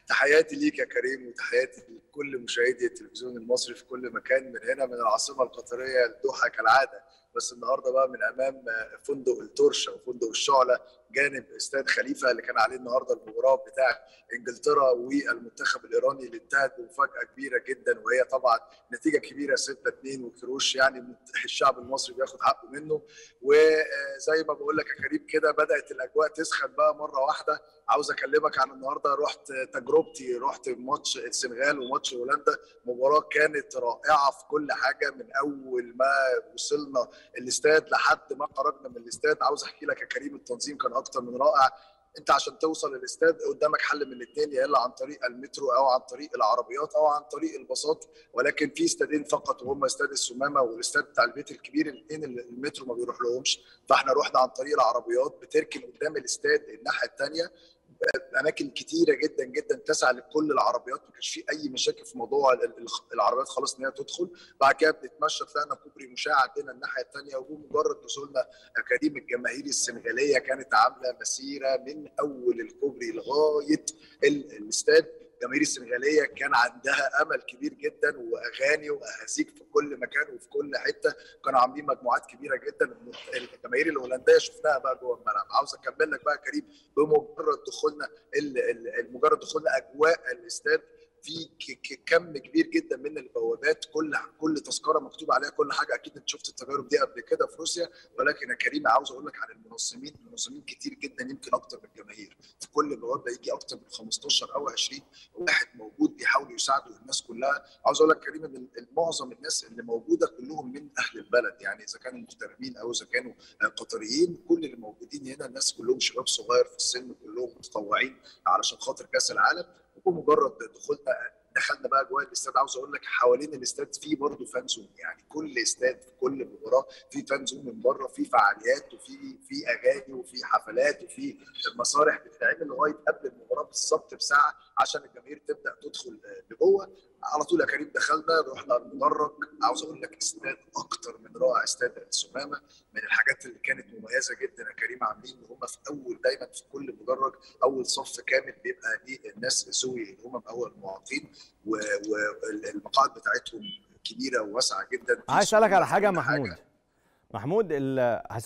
تحياتي ليك يا كريم وتحياتي لكل مشاهدي التلفزيون المصري في كل مكان من هنا من العاصمه القطريه الدوحه كالعاده بس النهارده بقى من امام فندق التورشه وفندق الشعله جانب استاد خليفه اللي كان عليه النهارده المباراه بتاع انجلترا والمنتخب الايراني اللي انتهت بمفاجاه كبيره جدا وهي طبعا نتيجه كبيره 6 2 وكروش يعني الشعب المصري بياخد حقه منه وزي ما بقول لك يا كريم كده بدات الاجواء تسخن بقى مره واحده عاوز اكلمك عن النهارده رحت تجربتي رحت ماتش السنغال وماتش هولندا مباراه كانت رائعه في كل حاجه من اول ما وصلنا الاستاد لحد ما خرجنا من الاستاد عاوز احكي لك يا كريم التنظيم كان اكتر من رائع انت عشان توصل الاستاد قدامك حل من الاثنين يا الا عن طريق المترو او عن طريق العربيات او عن طريق الباصات ولكن في استادين فقط وهم استاد السمامه والاستاد بتاع البيت الكبير الاثنين المترو ما بيروح لهمش فاحنا رحنا عن طريق العربيات بتركن قدام الاستاد الناحيه الثانيه اماكن كتيره جدا جدا تسعى لكل العربيات ما كانش في اي مشاكل في موضوع العربيات خالص ان هي تدخل بعد كده بنتمشى طلعنا كوبري مشاع عندنا الناحيه الثانيه ومجرد وصولنا اكاديميه الجماهير السنغاليه كانت عامله مسيره من اول الكوبري لغايه الاستاد الجماهير السنغاليه كان عندها امل كبير جدا واغاني واهازيج في كل مكان وفي كل حته كانوا عاملين مجموعات كبيره جدا الجماهير الهولنديه شفناها بقى جوه الملعب عاوز اكمل لك بقى كريم بمجرد دخولنا مجرد دخولنا اجواء الاستاد في كم كبير جدا من البوابات كل كل تذكره مكتوب عليها كل حاجه اكيد انت شفت التجارب دي قبل كده في روسيا ولكن يا كريم عاوز اقول لك عن المنظمين منظمين كتير جدا يمكن اكتر من الجماهير في كل بوابه يجي اكتر من 15 او 20 واحد موجود بيحاولوا يساعدوا الناس كلها عاوز اقول لك كريم ان معظم الناس اللي موجوده كلهم من اهل البلد يعني اذا كانوا محترمين او اذا كانوا قطريين كل اللي موجودين هنا الناس كلهم شباب صغير في السن كلهم متطوعين علشان خاطر كاس العالم بمجرد دخولنا دخلنا بقى جوه الاستاد عاوز اقول لك حوالين الاستاد في برضه فان زون يعني كل استاد في كل مباراه في فان زون من بره في فعاليات وفي في اغاني وفي حفلات وفي مسارح بتتعمل لغايه قبل المباراه بالظبط بساعه عشان الجماهير تبدا تدخل آه، لجوه على طول يا كريم دخلنا رحنا المدرج عاوز اقول لك استاد اكتر من رائع استاد السمامه من الحاجات اللي كانت مميزه جدا يا كريم عاملين ان هم في اول دايما في كل مدرج اول صف كامل بيبقى ليه الناس سوي اللي هم اول مواطنين والمقاعد بتاعتهم كبيره وواسعه جدا عايز اسالك على حاجه محمود حاجة. محمود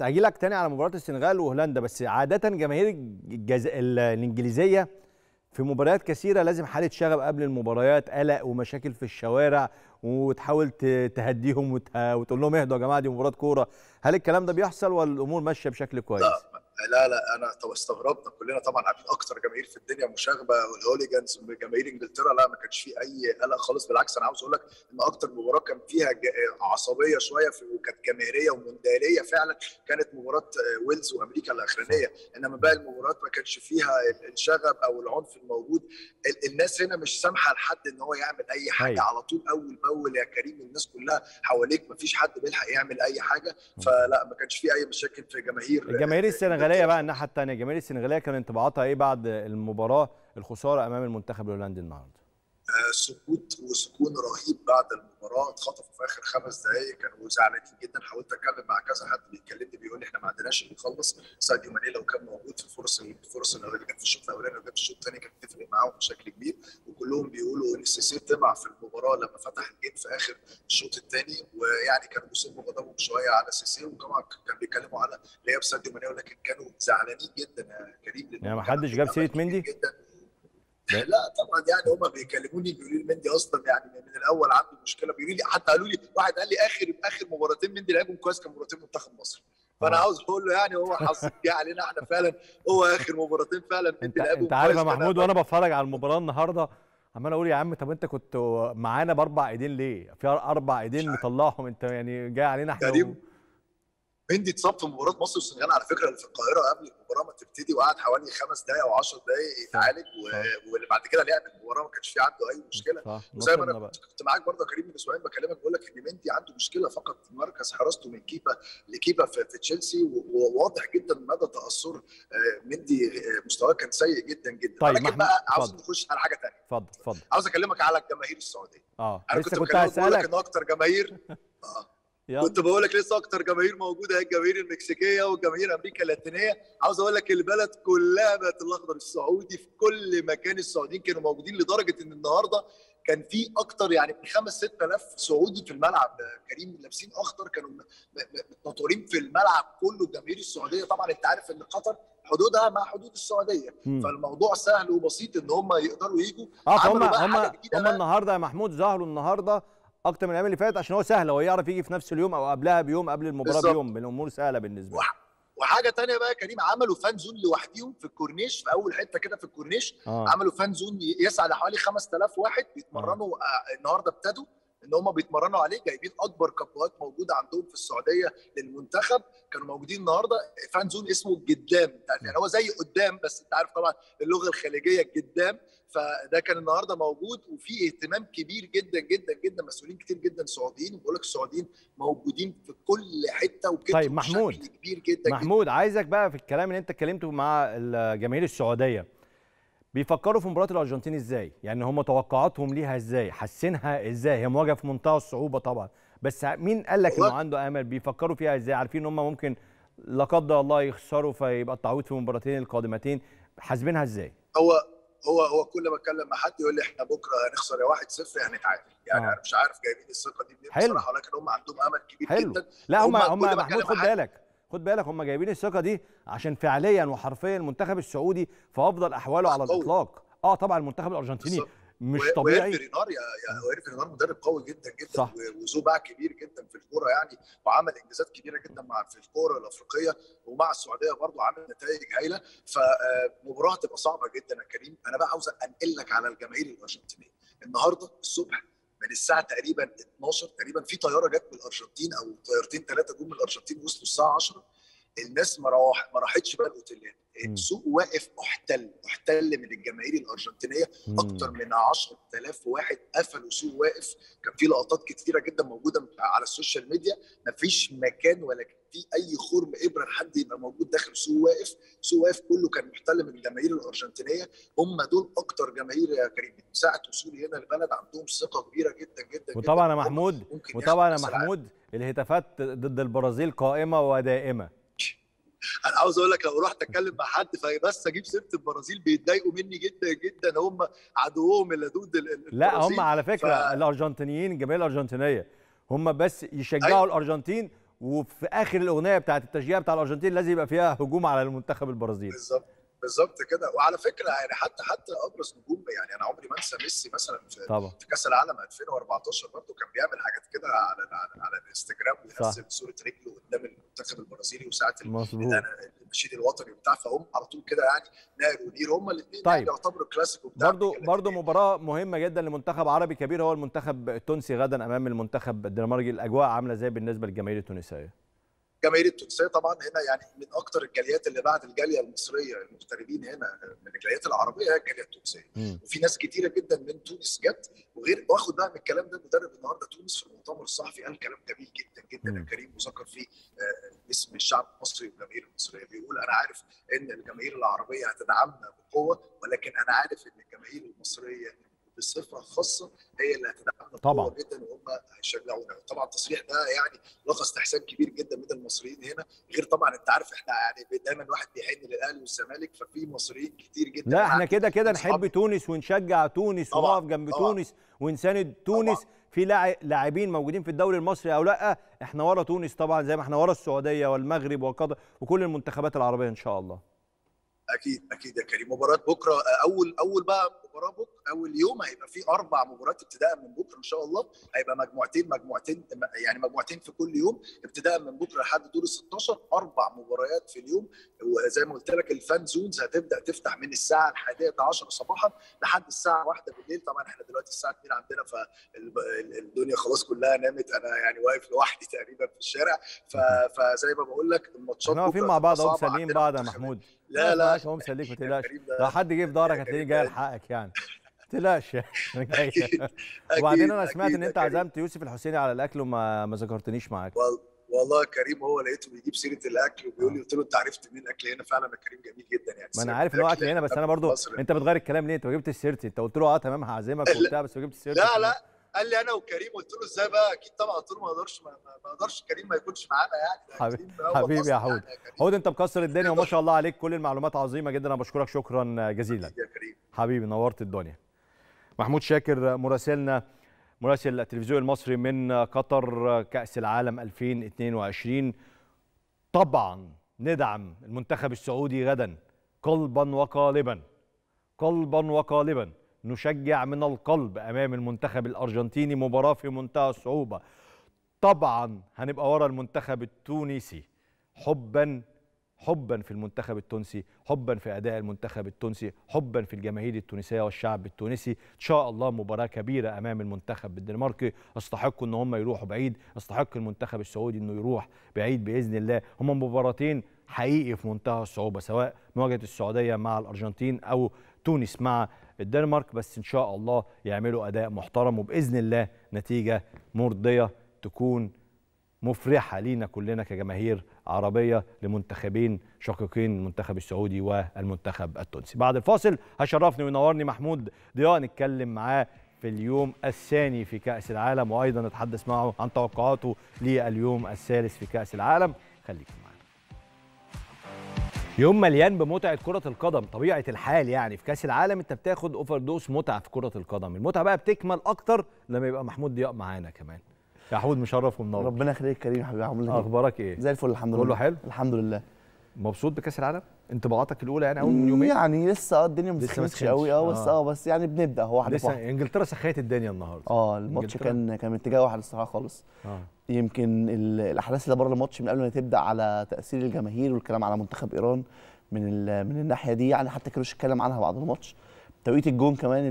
هاجي لك تاني على مباراه السنغال وهولندا بس عاده جماهير الجز... الانجليزيه في مباريات كثيرة لازم حالة شغب قبل المباريات قلق ومشاكل في الشوارع وتحاول تهديهم وتقول لهم اهدوا يا جماعة دي مباراة كورة هل الكلام ده بيحصل ولا الأمور ماشية بشكل كويس؟ لا لا لا انا طب استغربنا كلنا طبعا عارفين اكتر جماهير في الدنيا مشاغبه والهوليجانز جماهير انجلترا لا ما كانش فيه اي قلق خالص بالعكس انا عاوز اقول لك ان اكتر مباراه كان فيها عصبيه شويه في وكانت جماهيريه وموندياليه فعلا كانت مباراه آه، ويلز وامريكا الاخرانيه انما باقي المباريات ما كانش فيها الشغب او العنف الموجود الناس هنا مش سامحه لحد ان هو يعمل اي حاجه أي. أيوه. على طول اول باول يا كريم الناس كلها حواليك ما فيش حد بيلحق يعمل اي حاجه فلا ما كانش فيه اي مشاكل في جماهير الجماهير السنغاليه العمليه بقى الناحيه الثانيه جماهير السنغاليه كان انطباعاتها ايه بعد المباراه الخساره امام المنتخب الهولندي النهارده سكوت وسكون رهيب بعد المباراه اتخطفوا في اخر خمس دقائق كانوا زعلانين جدا حاولت اتكلم مع كذا حد بيكلمني بيقول لي احنا ما عندناش اللي يخلص ساديو ماني لو كان موجود في الفرص الفرص اللي جت في الشوط الاولاني وجت في الشوط الثاني كانت تفرق معاهم بشكل كبير وكلهم بيقولوا ان السيسي طمع في المباراه لما فتح الجيم في اخر الشوط الثاني ويعني كانوا بيصبوا غضبهم شويه على سيسي وطبعا كانوا بيتكلموا على لعب ساديو ماني ولكن كانوا زعلانين جدا يا كريم يعني ما حدش جاب سيره مندي؟ جدا لا طبعا يعني هما بيكلموني بيقولوا لي مندي اصلا يعني من الاول عنده مشكله بيقولوا لي حتى قالوا لي واحد قال لي اخر اخر مباراتين مندي لعبهم كويس كان مباراتين منتخب مصر فانا آه. عاوز اقول له يعني هو حظك <laughs> علينا احنا فعلا هو اخر مباراتين فعلا انت انت عارف يا محمود وانا بتفرج على المباراه النهارده عمال اقول يا عم طب انت كنت معانا باربع ايدين ليه؟ في اربع ايدين مطلعهم انت يعني جاي علينا احنا مندي اتصاب في مباراه مصر والسنغال على فكره اللي في القاهره قبل المباراه ما تبتدي وقعد حوالي خمس دقائق او 10 دقائق يتعالج واللي بعد كده لعب المباراه ما كانش في عنده اي مشكله وزي ما انا كنت معاك برضه كريم من اسبوعين بكلمك بقول لك ان مندي عنده مشكله فقط في مركز حراسته من كيبا لكيبا في تشيلسي وواضح جدا مدى تاثر آه، مندي آه، مستواه كان سيء جدا جدا طيب لكن بقى عاوز نخش على حاجه ثانيه اتفضل اتفضل عاوز اكلمك على الجماهير السعوديه اه انا كنت, كنت هسالك ان اكتر جماهير اه <laughs> كنت بقول لك لسه اكتر جماهير موجوده هي الجماهير المكسيكيه والجماهير امريكا اللاتينيه عاوز اقول لك البلد كلها بقت الاخضر السعودي في كل مكان السعوديين كانوا موجودين لدرجه ان النهارده كان في اكتر يعني من 5 6000 سعودي في الملعب كريم لابسين اخضر كانوا متطورين في الملعب كله الجماهير السعوديه طبعا انت عارف ان قطر حدودها مع حدود السعوديه م. فالموضوع سهل وبسيط ان هم يقدروا يجوا اه هم هم هم النهارده يا محمود ظهروا النهارده اكتر من الايام اللي فاتت عشان هو سهل هو يعرف يجي في نفس اليوم او قبلها بيوم قبل المباراه بالزبط. بيوم الامور سهله بالنسبه له وحاجه تانية بقى كريم عملوا فان زون لوحديهم في الكورنيش في اول حته كده في الكورنيش آه. عملوا فان زون يسعى لحوالي 5000 واحد بيتمرنوا آه. آه، النهارده ابتدوا ان هم بيتمرنوا عليه جايبين اكبر كابوهات موجوده عندهم في السعوديه للمنتخب كانوا موجودين النهارده فان زون اسمه الجدام يعني هو زي قدام بس انت عارف طبعا اللغه الخليجيه الجدام فده كان النهارده موجود وفي اهتمام كبير جدا جدا جدا مسؤولين كتير جدا سعوديين بقول لك السعوديين موجودين في كل حته وكده طيب محمود كبير جدا محمود جداً. عايزك بقى في الكلام اللي انت اتكلمته مع الجماهير السعوديه بيفكروا في مباراه الارجنتين ازاي يعني هم توقعاتهم ليها ازاي حاسينها ازاي هي مواجهه في منتهى الصعوبه طبعا بس مين قال لك انه عنده امل بيفكروا فيها ازاي عارفين ان هم ممكن لا قدر الله يخسروا فيبقى التعويض في المباراتين القادمتين حاسبينها ازاي هو هو هو كل ما اتكلم مع حد يقول لي احنا بكره هنخسر يا 1-0 هنتعادل يعني, يعني آه. انا مش عارف جايبين الثقه دي منين بصراحه ولكن هم عندهم امل كبير حلو. جدا لا هم هم محمود خد بالك خد بالك هم جايبين الثقه دي عشان فعليا وحرفيا المنتخب السعودي في افضل احواله على الاطلاق اه طبعا المنتخب الارجنتيني مش و... طبيعي ويرفي رينار يا ويرفي رينار مدرب قوي جدا جدا وذو باع كبير جدا في الكوره يعني وعمل انجازات كبيره جدا مع في الكوره الافريقيه ومع السعوديه برضه عمل نتائج هايله فمباراه آه، تبقى صعبه جدا يا كريم انا بقى عاوز انقل لك على الجماهير الارجنتينيه النهارده الصبح من الساعه تقريبا 12 تقريبا في طياره جت من الارجنتين او طيارتين ثلاثه جم من الارجنتين وصلوا الساعه 10 الناس ما راح ما راحتش بقى الاوتيلات السوق واقف محتل محتل من الجماهير الارجنتينيه اكتر من 10000 واحد قفلوا سوق واقف كان في لقطات كتيره جدا موجوده على السوشيال ميديا ما فيش مكان ولا في اي خرم ابره لحد يبقى موجود داخل سوق واقف سوق واقف كله كان محتل من الجماهير الارجنتينيه هم دول اكتر جماهير يا كريم من ساعه وصولي هنا البلد عندهم ثقه كبيره جدا جدا وطبعا يا محمود وطبعا يا محمود الهتافات ضد البرازيل قائمه ودائمه انا عاوز اقول لك لو رحت اتكلم مع حد فبس اجيب سيره البرازيل بيتضايقوا مني جدا جدا هم عدوهم اللدود لا هم على فكره ف... الارجنتينيين الجماهير الارجنتينيه هم بس يشجعوا أيوة. الارجنتين وفي اخر الاغنيه بتاعت التشجيع بتاع الارجنتين لازم يبقى فيها هجوم على المنتخب البرازيلي بالظبط بالظبط كده وعلى فكره يعني حتى حتى ابرز نجوم يعني انا عمري ما انسى ميسي مثلا في, طبعا. في كاس العالم 2014 برضه كان بيعمل حاجات كده على على, على الانستجرام وينزل صوره رجله قدام المنتخب البرازيلي وساعه النشيد الوطني وبتاع فهم على طول كده يعني ناير ونير هم الاثنين يعني طيب. يعتبروا الكلاسيكو بتاع برضه برضه مباراه مهمه جدا لمنتخب عربي كبير هو المنتخب التونسي غدا امام المنتخب الدنماركي الاجواء عامله ازاي بالنسبه للجماهير التونسيه؟ الجماهير التونسيه طبعا هنا يعني من اكثر الجاليات اللي بعد الجاليه المصريه المغتربين هنا من الجاليات العربيه هي الجاليه التونسيه وفي ناس كتيره جدا من تونس جت وغير واخد بقى من الكلام ده المدرب النهارده تونس في المؤتمر الصحفي قال كلام جميل جدا جدا يا كريم وذكر فيه آه، اسم الشعب المصري والجماهير المصريه بيقول انا عارف ان الجماهير العربيه هتدعمنا بقوه ولكن انا عارف ان الجماهير المصريه بصفه خاصه هي اللي هتدعمنا بقوه جدا يشجعونا طبعا التصريح ده يعني لخص استحسان كبير جدا من المصريين هنا غير طبعا انت عارف احنا يعني دايما الواحد بيحن للاهلي والزمالك ففي مصريين كتير جدا لا احنا كده كده نحب تونس ونشجع تونس ونقف جنب طبعًا. تونس ونساند تونس طبعًا. في لاعبين موجودين في الدوري المصري او لا احنا ورا تونس طبعا زي ما احنا ورا السعوديه والمغرب وقطر وكل المنتخبات العربيه ان شاء الله اكيد اكيد يا كريم مباراه بكره اول اول بقى مباراه بكره او اليوم هيبقى في اربع مباريات ابتداء من بكره ان شاء الله هيبقى مجموعتين مجموعتين يعني مجموعتين في كل يوم ابتداء من بكره لحد دور 16 اربع مباريات في اليوم وزي ما قلت لك الفان زونز هتبدا تفتح من الساعه الحادية صباحا لحد الساعه 1 بالليل طبعا احنا دلوقتي الساعه 2 عندنا فالدنيا خلاص كلها نامت انا يعني واقف لوحدي تقريبا في الشارع فزي ما بقول لك الماتشات واقفين مع بعض اهو سالمين بعض يا محمود لا لا اهو مسليك ما تقلقش <laughs> لو حد جه في ظهرك <laughs> هتلاقيه جاي لحقك يعني يعني <laughs> تلاشى وبعدين انا سمعت ان انت عزمت يوسف الحسيني على الاكل وما ما ذكرتنيش معاك والله كريم هو لقيته بيجيب سيره الاكل وبيقول لي قلت له انت عرفت منين اكل هنا فعلا كريم جميل جدا يعني ما انا عارف ان هو اكل هنا يعني بس انا برضو انت بتغير الكلام ليه انت ما جبتش سيرتي انت قلت له اه تمام هعزمك وبتاع بس ما جبتش سيرتي لا لا قال لي انا وكريم قلت له ازاي بقى اكيد طبعا قلت له ما اقدرش ما اقدرش كريم ما يكونش معانا يعني حبيبي حبيبي يا يعني حود حود انت مكسر الدنيا وما شاء الله عليك كل المعلومات عظيمه جدا انا بشكرك شكرا جزيلا يا كريم حبيبي نورت الدنيا محمود شاكر مراسلنا مراسل التلفزيون المصري من قطر كأس العالم 2022 طبعا ندعم المنتخب السعودي غدا قلبا وقالبا قلبا وقالبا نشجع من القلب امام المنتخب الارجنتيني مباراه في منتهى الصعوبه طبعا هنبقى ورا المنتخب التونسي حبا حبا في المنتخب التونسي حبا في اداء المنتخب التونسي حبا في الجماهير التونسيه والشعب التونسي ان شاء الله مباراه كبيره امام المنتخب الدنماركي استحقوا ان هم يروحوا بعيد استحق المنتخب السعودي انه يروح بعيد باذن الله هم مباراتين حقيقي في منتهى الصعوبه سواء مواجهه السعوديه مع الارجنتين او تونس مع الدنمارك بس ان شاء الله يعملوا اداء محترم وباذن الله نتيجه مرضيه تكون مفرحه لينا كلنا كجماهير عربيه لمنتخبين شقيقين المنتخب السعودي والمنتخب التونسي. بعد الفاصل هشرفني وينورني محمود ضياء نتكلم معاه في اليوم الثاني في كاس العالم وايضا نتحدث معه عن توقعاته لليوم الثالث في كاس العالم خليكم يوم مليان بمتعه كره القدم طبيعه الحال يعني في كاس العالم انت بتاخد اوفر دوس متعه في كره القدم المتعه بقى بتكمل اكتر لما يبقى محمود ضياء معانا كمان يا حمود مشرف ومنور ربنا يخليك كريم حبيبي عامل ايه اخبارك ايه زي الفل الحمد لله كله حلو الحمد لله مبسوط بكاس العالم انطباعاتك الاولى يعني اول من يومين يعني لسه آه، الدنيا ما قوي آه،, اه بس اه بس يعني بنبدا هو واحد لسه واحد. انجلترا سخيت الدنيا النهارده اه الماتش كان كان اتجاه واحد الصراحه خالص آه. يمكن الاحداث اللي بره الماتش من قبل ما تبدا على تاثير الجماهير والكلام على منتخب ايران من من الناحيه دي يعني حتى كانوا اتكلم عنها بعد الماتش توقيت الجون كمان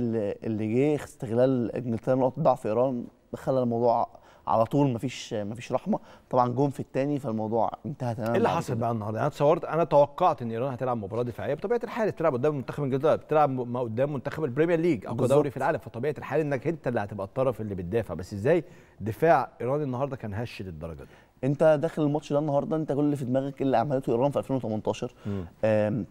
اللي جه استغلال انجلترا نقطه ضعف ايران خلى الموضوع على طول مفيش مفيش رحمه طبعا جون في الثاني فالموضوع انتهى تماما ايه اللي حصل بقى النهارده يعني انا اتصورت انا توقعت ان ايران هتلعب مباراه دفاعيه بطبيعه الحال بتلعب قدام منتخب انجلترا بتلعب قدام منتخب البريمير ليج اقوى دوري في العالم فطبيعه الحال انك انت اللي هتبقى الطرف اللي بتدافع بس ازاي دفاع ايران النهارده كان هش للدرجه دي انت داخل الماتش ده النهارده انت كل اللي في دماغك اللي عملته ايران في 2018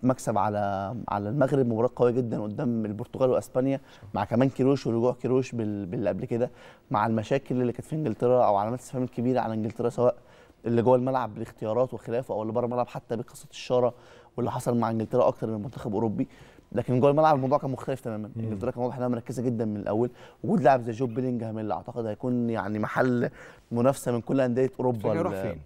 مكسب على على المغرب مباراه قويه جدا قدام البرتغال واسبانيا مع كمان كيروش ورجوع كيروش باللي قبل كده مع المشاكل اللي كانت في انجلترا او علامات استفهام كبيره على انجلترا سواء اللي جوه الملعب بالاختيارات وخلافه او اللي بره الملعب حتى بقصه الشاره واللي حصل مع انجلترا اكتر من منتخب اوروبي لكن جوه الملعب الموضوع كان مختلف تماما انجلترا كان واضح انها مركزه جدا من الاول وجود لاعب زي جوب بيلينجهام اللي اعتقد هيكون يعني محل منافسه من كل انديه اوروبا هيروح فين؟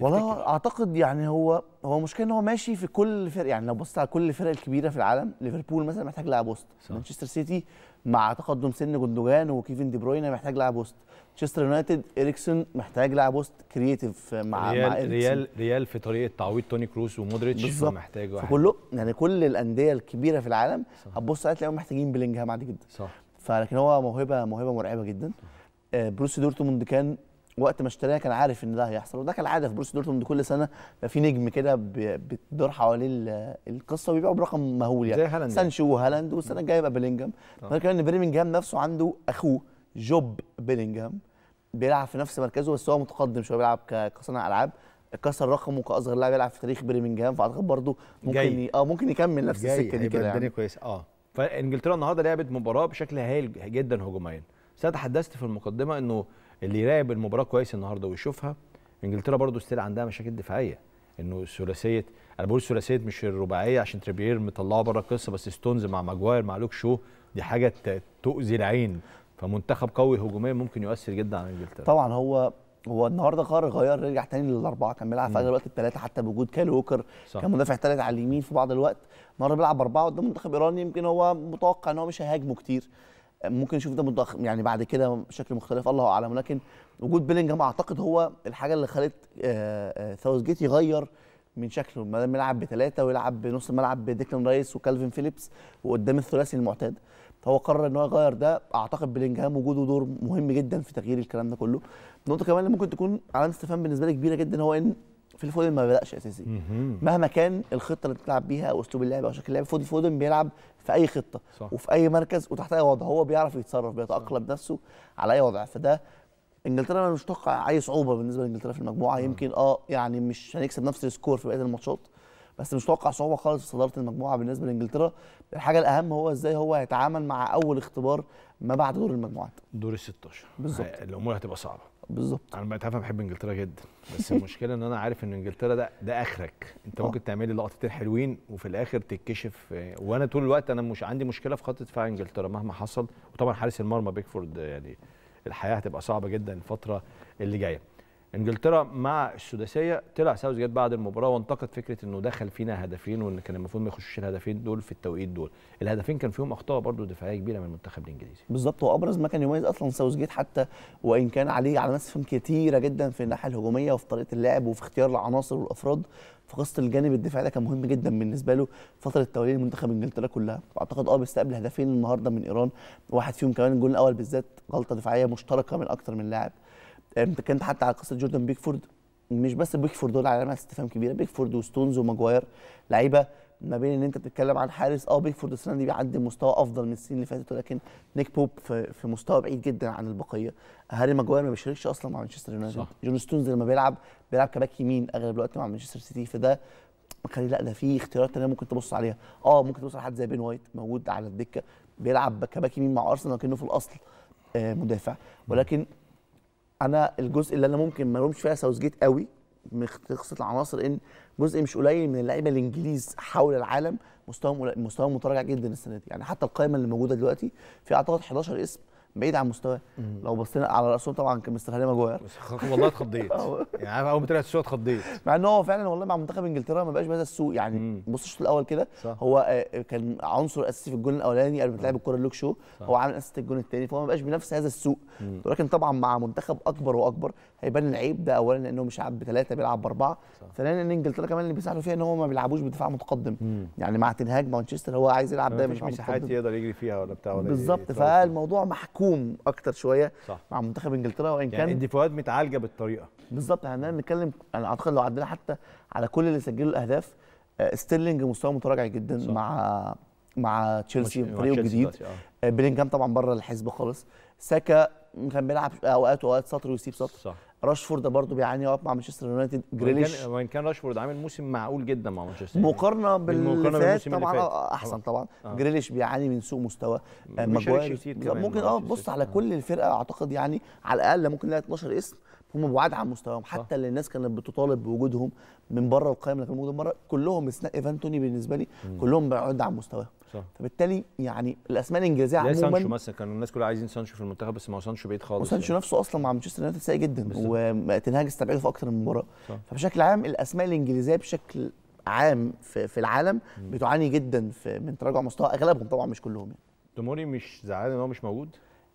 والله اعتقد يعني هو هو مشكله ان هو ماشي في كل فرق يعني لو بصيت على كل الفرق الكبيره في العالم ليفربول مثلا محتاج لاعب وسط مانشستر سيتي مع تقدم سن جندوجان وكيفن دي بروين محتاج لاعب وسط مانشستر يونايتد اريكسون محتاج لاعب وسط كرييتيف مع ريال مع إريكسن. ريال ريال في طريقه تعويض توني كروس ومودريتش محتاج واحد كله يعني كل الانديه الكبيره في العالم هتبص هتلاقيهم محتاجين بلينجهام عادي جدا صح فلكن هو موهبه موهبه مرعبه جدا آه بروسيا دورتموند كان وقت ما اشتراه كان عارف ان ده هيحصل وده كالعاده في بروسيا دورتموند كل سنه في نجم كده بتدور حواليه القصه وبيبيعوا برقم مهول يعني زي هالاند سانشو وهالاند والسنه الجايه يبقى بلينجهام كمان ان بلينجهام نفسه عنده اخوه جوب بيلينجهام بيلعب في نفس مركزه بس هو متقدم شويه بيلعب كصانع العاب كسر رقمه كاصغر لاعب يلعب في تاريخ برمنجهام فاعتقد برضه ممكن ي... اه ممكن يكمل نفس السكه دي كده يعني الدنيا كويسه اه فانجلترا النهارده لعبت مباراه بشكل هايل جدا هجوميا بس انا تحدثت في المقدمه انه اللي يراقب المباراه كويس النهارده ويشوفها انجلترا برضه ستيل عندها مشاكل دفاعيه انه ثلاثيه انا بقول ثلاثيه مش الرباعيه عشان تريبير مطلعه بره القصه بس ستونز مع ماجواير مع لوك شو دي حاجه تؤذي العين فمنتخب قوي هجوميا ممكن يؤثر جدا على انجلترا طبعا هو هو النهارده قرر غير رجع تاني للاربعه كان بيلعب في الوقت الثلاثه حتى بوجود كالي ووكر كان مدافع ثالث على اليمين في بعض الوقت النهارده بيلعب باربعه قدام منتخب ايران يمكن هو متوقع ان هو مش هيهاجمه كتير ممكن نشوف ده متضخ يعني بعد كده بشكل مختلف الله اعلم ولكن وجود بيلينجهام اعتقد هو الحاجه اللي خلت آه، آه، ساوث جيت يغير من شكله ما دام يلعب بثلاثه ويلعب بنص الملعب بديكلان رايس وكالفين فيليبس وقدام الثلاثي المعتاد فهو قرر ان هو يغير ده اعتقد بلينجهام وجوده دور مهم جدا في تغيير الكلام ده كله نقطه كمان اللي ممكن تكون علامه استفهام بالنسبه لي كبيره جدا هو ان في فودن ما بداش اساسي مهما كان الخطه اللي بتلعب بيها او اسلوب اللعب او شكل اللعب فودن فودن بيلعب في اي خطه صح. وفي اي مركز وتحت اي وضع هو بيعرف يتصرف بيتاقلم نفسه على اي وضع فده انجلترا انا مش متوقع اي صعوبه بالنسبه لانجلترا في المجموعه يمكن اه يعني مش هنكسب نفس السكور في بقيه الماتشات بس مش متوقع صعوبه خالص في صداره المجموعه بالنسبه لانجلترا الحاجه الاهم هو ازاي هو هيتعامل مع اول اختبار ما بعد دور المجموعات دور ال 16 بالظبط آه، الامور هتبقى صعبه بالظبط انا انت بحب انجلترا جدا بس المشكله ان انا عارف ان انجلترا ده ده اخرك انت أوه. ممكن تعمل لي لقطتين حلوين وفي الاخر تتكشف آه، وانا طول الوقت انا مش عندي مشكله في خط دفاع انجلترا مهما حصل وطبعا حارس المرمى بيكفورد يعني الحياه هتبقى صعبه جدا الفتره اللي جايه انجلترا مع السداسيه طلع ساوث جيت بعد المباراه وانتقد فكره انه دخل فينا هدفين وان كان المفروض ما يخشوش الهدفين دول في التوقيت دول الهدفين كان فيهم اخطاء برضو دفاعيه كبيره من المنتخب الانجليزي بالظبط وابرز ما كان يميز اصلا ساوث جيت حتى وان كان عليه علامات استفهام كتيره جدا في الناحيه الهجوميه وفي طريقه اللعب وفي اختيار العناصر والافراد في قصه الجانب الدفاعي ده كان مهم جدا بالنسبه له فتره توليه منتخب انجلترا كلها اعتقد اه بيستقبل هدفين النهارده من ايران واحد فيهم كمان الجول الاول بالذات غلطه دفاعيه مشتركه من اكثر من لاعب انت كنت حتى على قصه جوردن بيكفورد مش بس بيكفورد دول علامه استفهام كبيره بيكفورد وستونز وماجواير لعيبه ما بين ان انت بتتكلم عن حارس اه بيكفورد السنه دي بيقدم مستوى افضل من السنين اللي فاتت ولكن نيك بوب في, مستوى بعيد جدا عن البقيه هاري ماجواير ما بيشاركش اصلا مع مانشستر يونايتد جون ستونز لما بيلعب بيلعب كباك يمين اغلب الوقت مع مانشستر سيتي فده مخلي لا ده في اختيارات ثانيه ممكن تبص عليها اه ممكن تبص على حد زي بين وايت موجود على الدكه بيلعب كباك يمين مع ارسنال لكنه في الاصل آه، مدافع ولكن انا الجزء اللي انا ممكن ما لومش فيها ساوث جيت قوي قصه العناصر ان جزء مش قليل من اللعيبه الانجليز حول العالم مستواهم مستواهم متراجع جدا السنه دي يعني حتى القائمه اللي موجوده دلوقتي في اعتقد 11 اسم بعيد عن مستواه لو بصينا على راسهم طبعا كان مستر هاري ماجواير والله اتخضيت <laughs> يعني عارف اول ما طلعت الشوط اتخضيت مع ان هو فعلا والله مع منتخب انجلترا ما بقاش بهذا السوء يعني بص الشوط الاول كده هو آه، كان عنصر اساسي في الجون الاولاني قبل ما تلعب الكره لوك شو هو عامل اساسه الجون الثاني فهو ما بقاش بنفس هذا السوء ولكن طبعا مع منتخب اكبر واكبر هيبان العيب ده اولا لانه مش بيلعب بثلاثه بيلعب باربعه ثانيا ان انجلترا كمان اللي بيساعدوا فيها ان هو ما بيلعبوش بدفاع متقدم يعني مع تنهاج مانشستر هو عايز يلعب ده مش مساحات يقدر يجري فيها ولا بتاع ولا بالظبط فالموضوع محكوم محكوم اكتر شويه صح. مع منتخب انجلترا وان يعني كان دي فوائد متعالجه بالطريقه بالظبط يعني احنا نتكلم انا يعني اعتقد لو عدينا حتى على كل اللي سجلوا الاهداف آه، ستيرلينج مستوى متراجع جدا صح. مع مع تشيلسي فريق جديد آه. آه، بلينجهام طبعا بره الحسبه خالص ساكا كان بيلعب اوقات واوقات سطر ويسيب سطر صح. راشفورد برضه بيعاني مع مانشستر يونايتد جريليش وان كان راشفورد عامل موسم معقول جدا مع مانشستر مقارنه باللي فات طبعا آه، آه، احسن آه. طبعا آه. جريليش بيعاني من سوء مستوى مجوال ممكن اه بص على كل الفرقه اعتقد يعني على الاقل ممكن نلاقي 12 اسم هم بعاد عن مستواهم حتى اللي الناس كانت بتطالب بوجودهم من بره القائمه اللي كانوا موجودين بره كلهم اثناء ايفان توني بالنسبه لي كلهم بعاد عن مستواهم صح. فبالتالي يعني الاسماء الانجليزيه عموما سانشو مثلا كانوا الناس كلها عايزين سانشو في المنتخب بس ما هو سانشو بعيد خالص وسانشو يعني. نفسه اصلا مع مانشستر يونايتد سيء جدا وتنهاج استبعده في اكثر من مباراه فبشكل عام الاسماء الانجليزيه بشكل عام في, في العالم م. بتعاني جدا في من تراجع مستوى اغلبهم طبعا مش كلهم يعني توموري مش زعلان ان هو مش موجود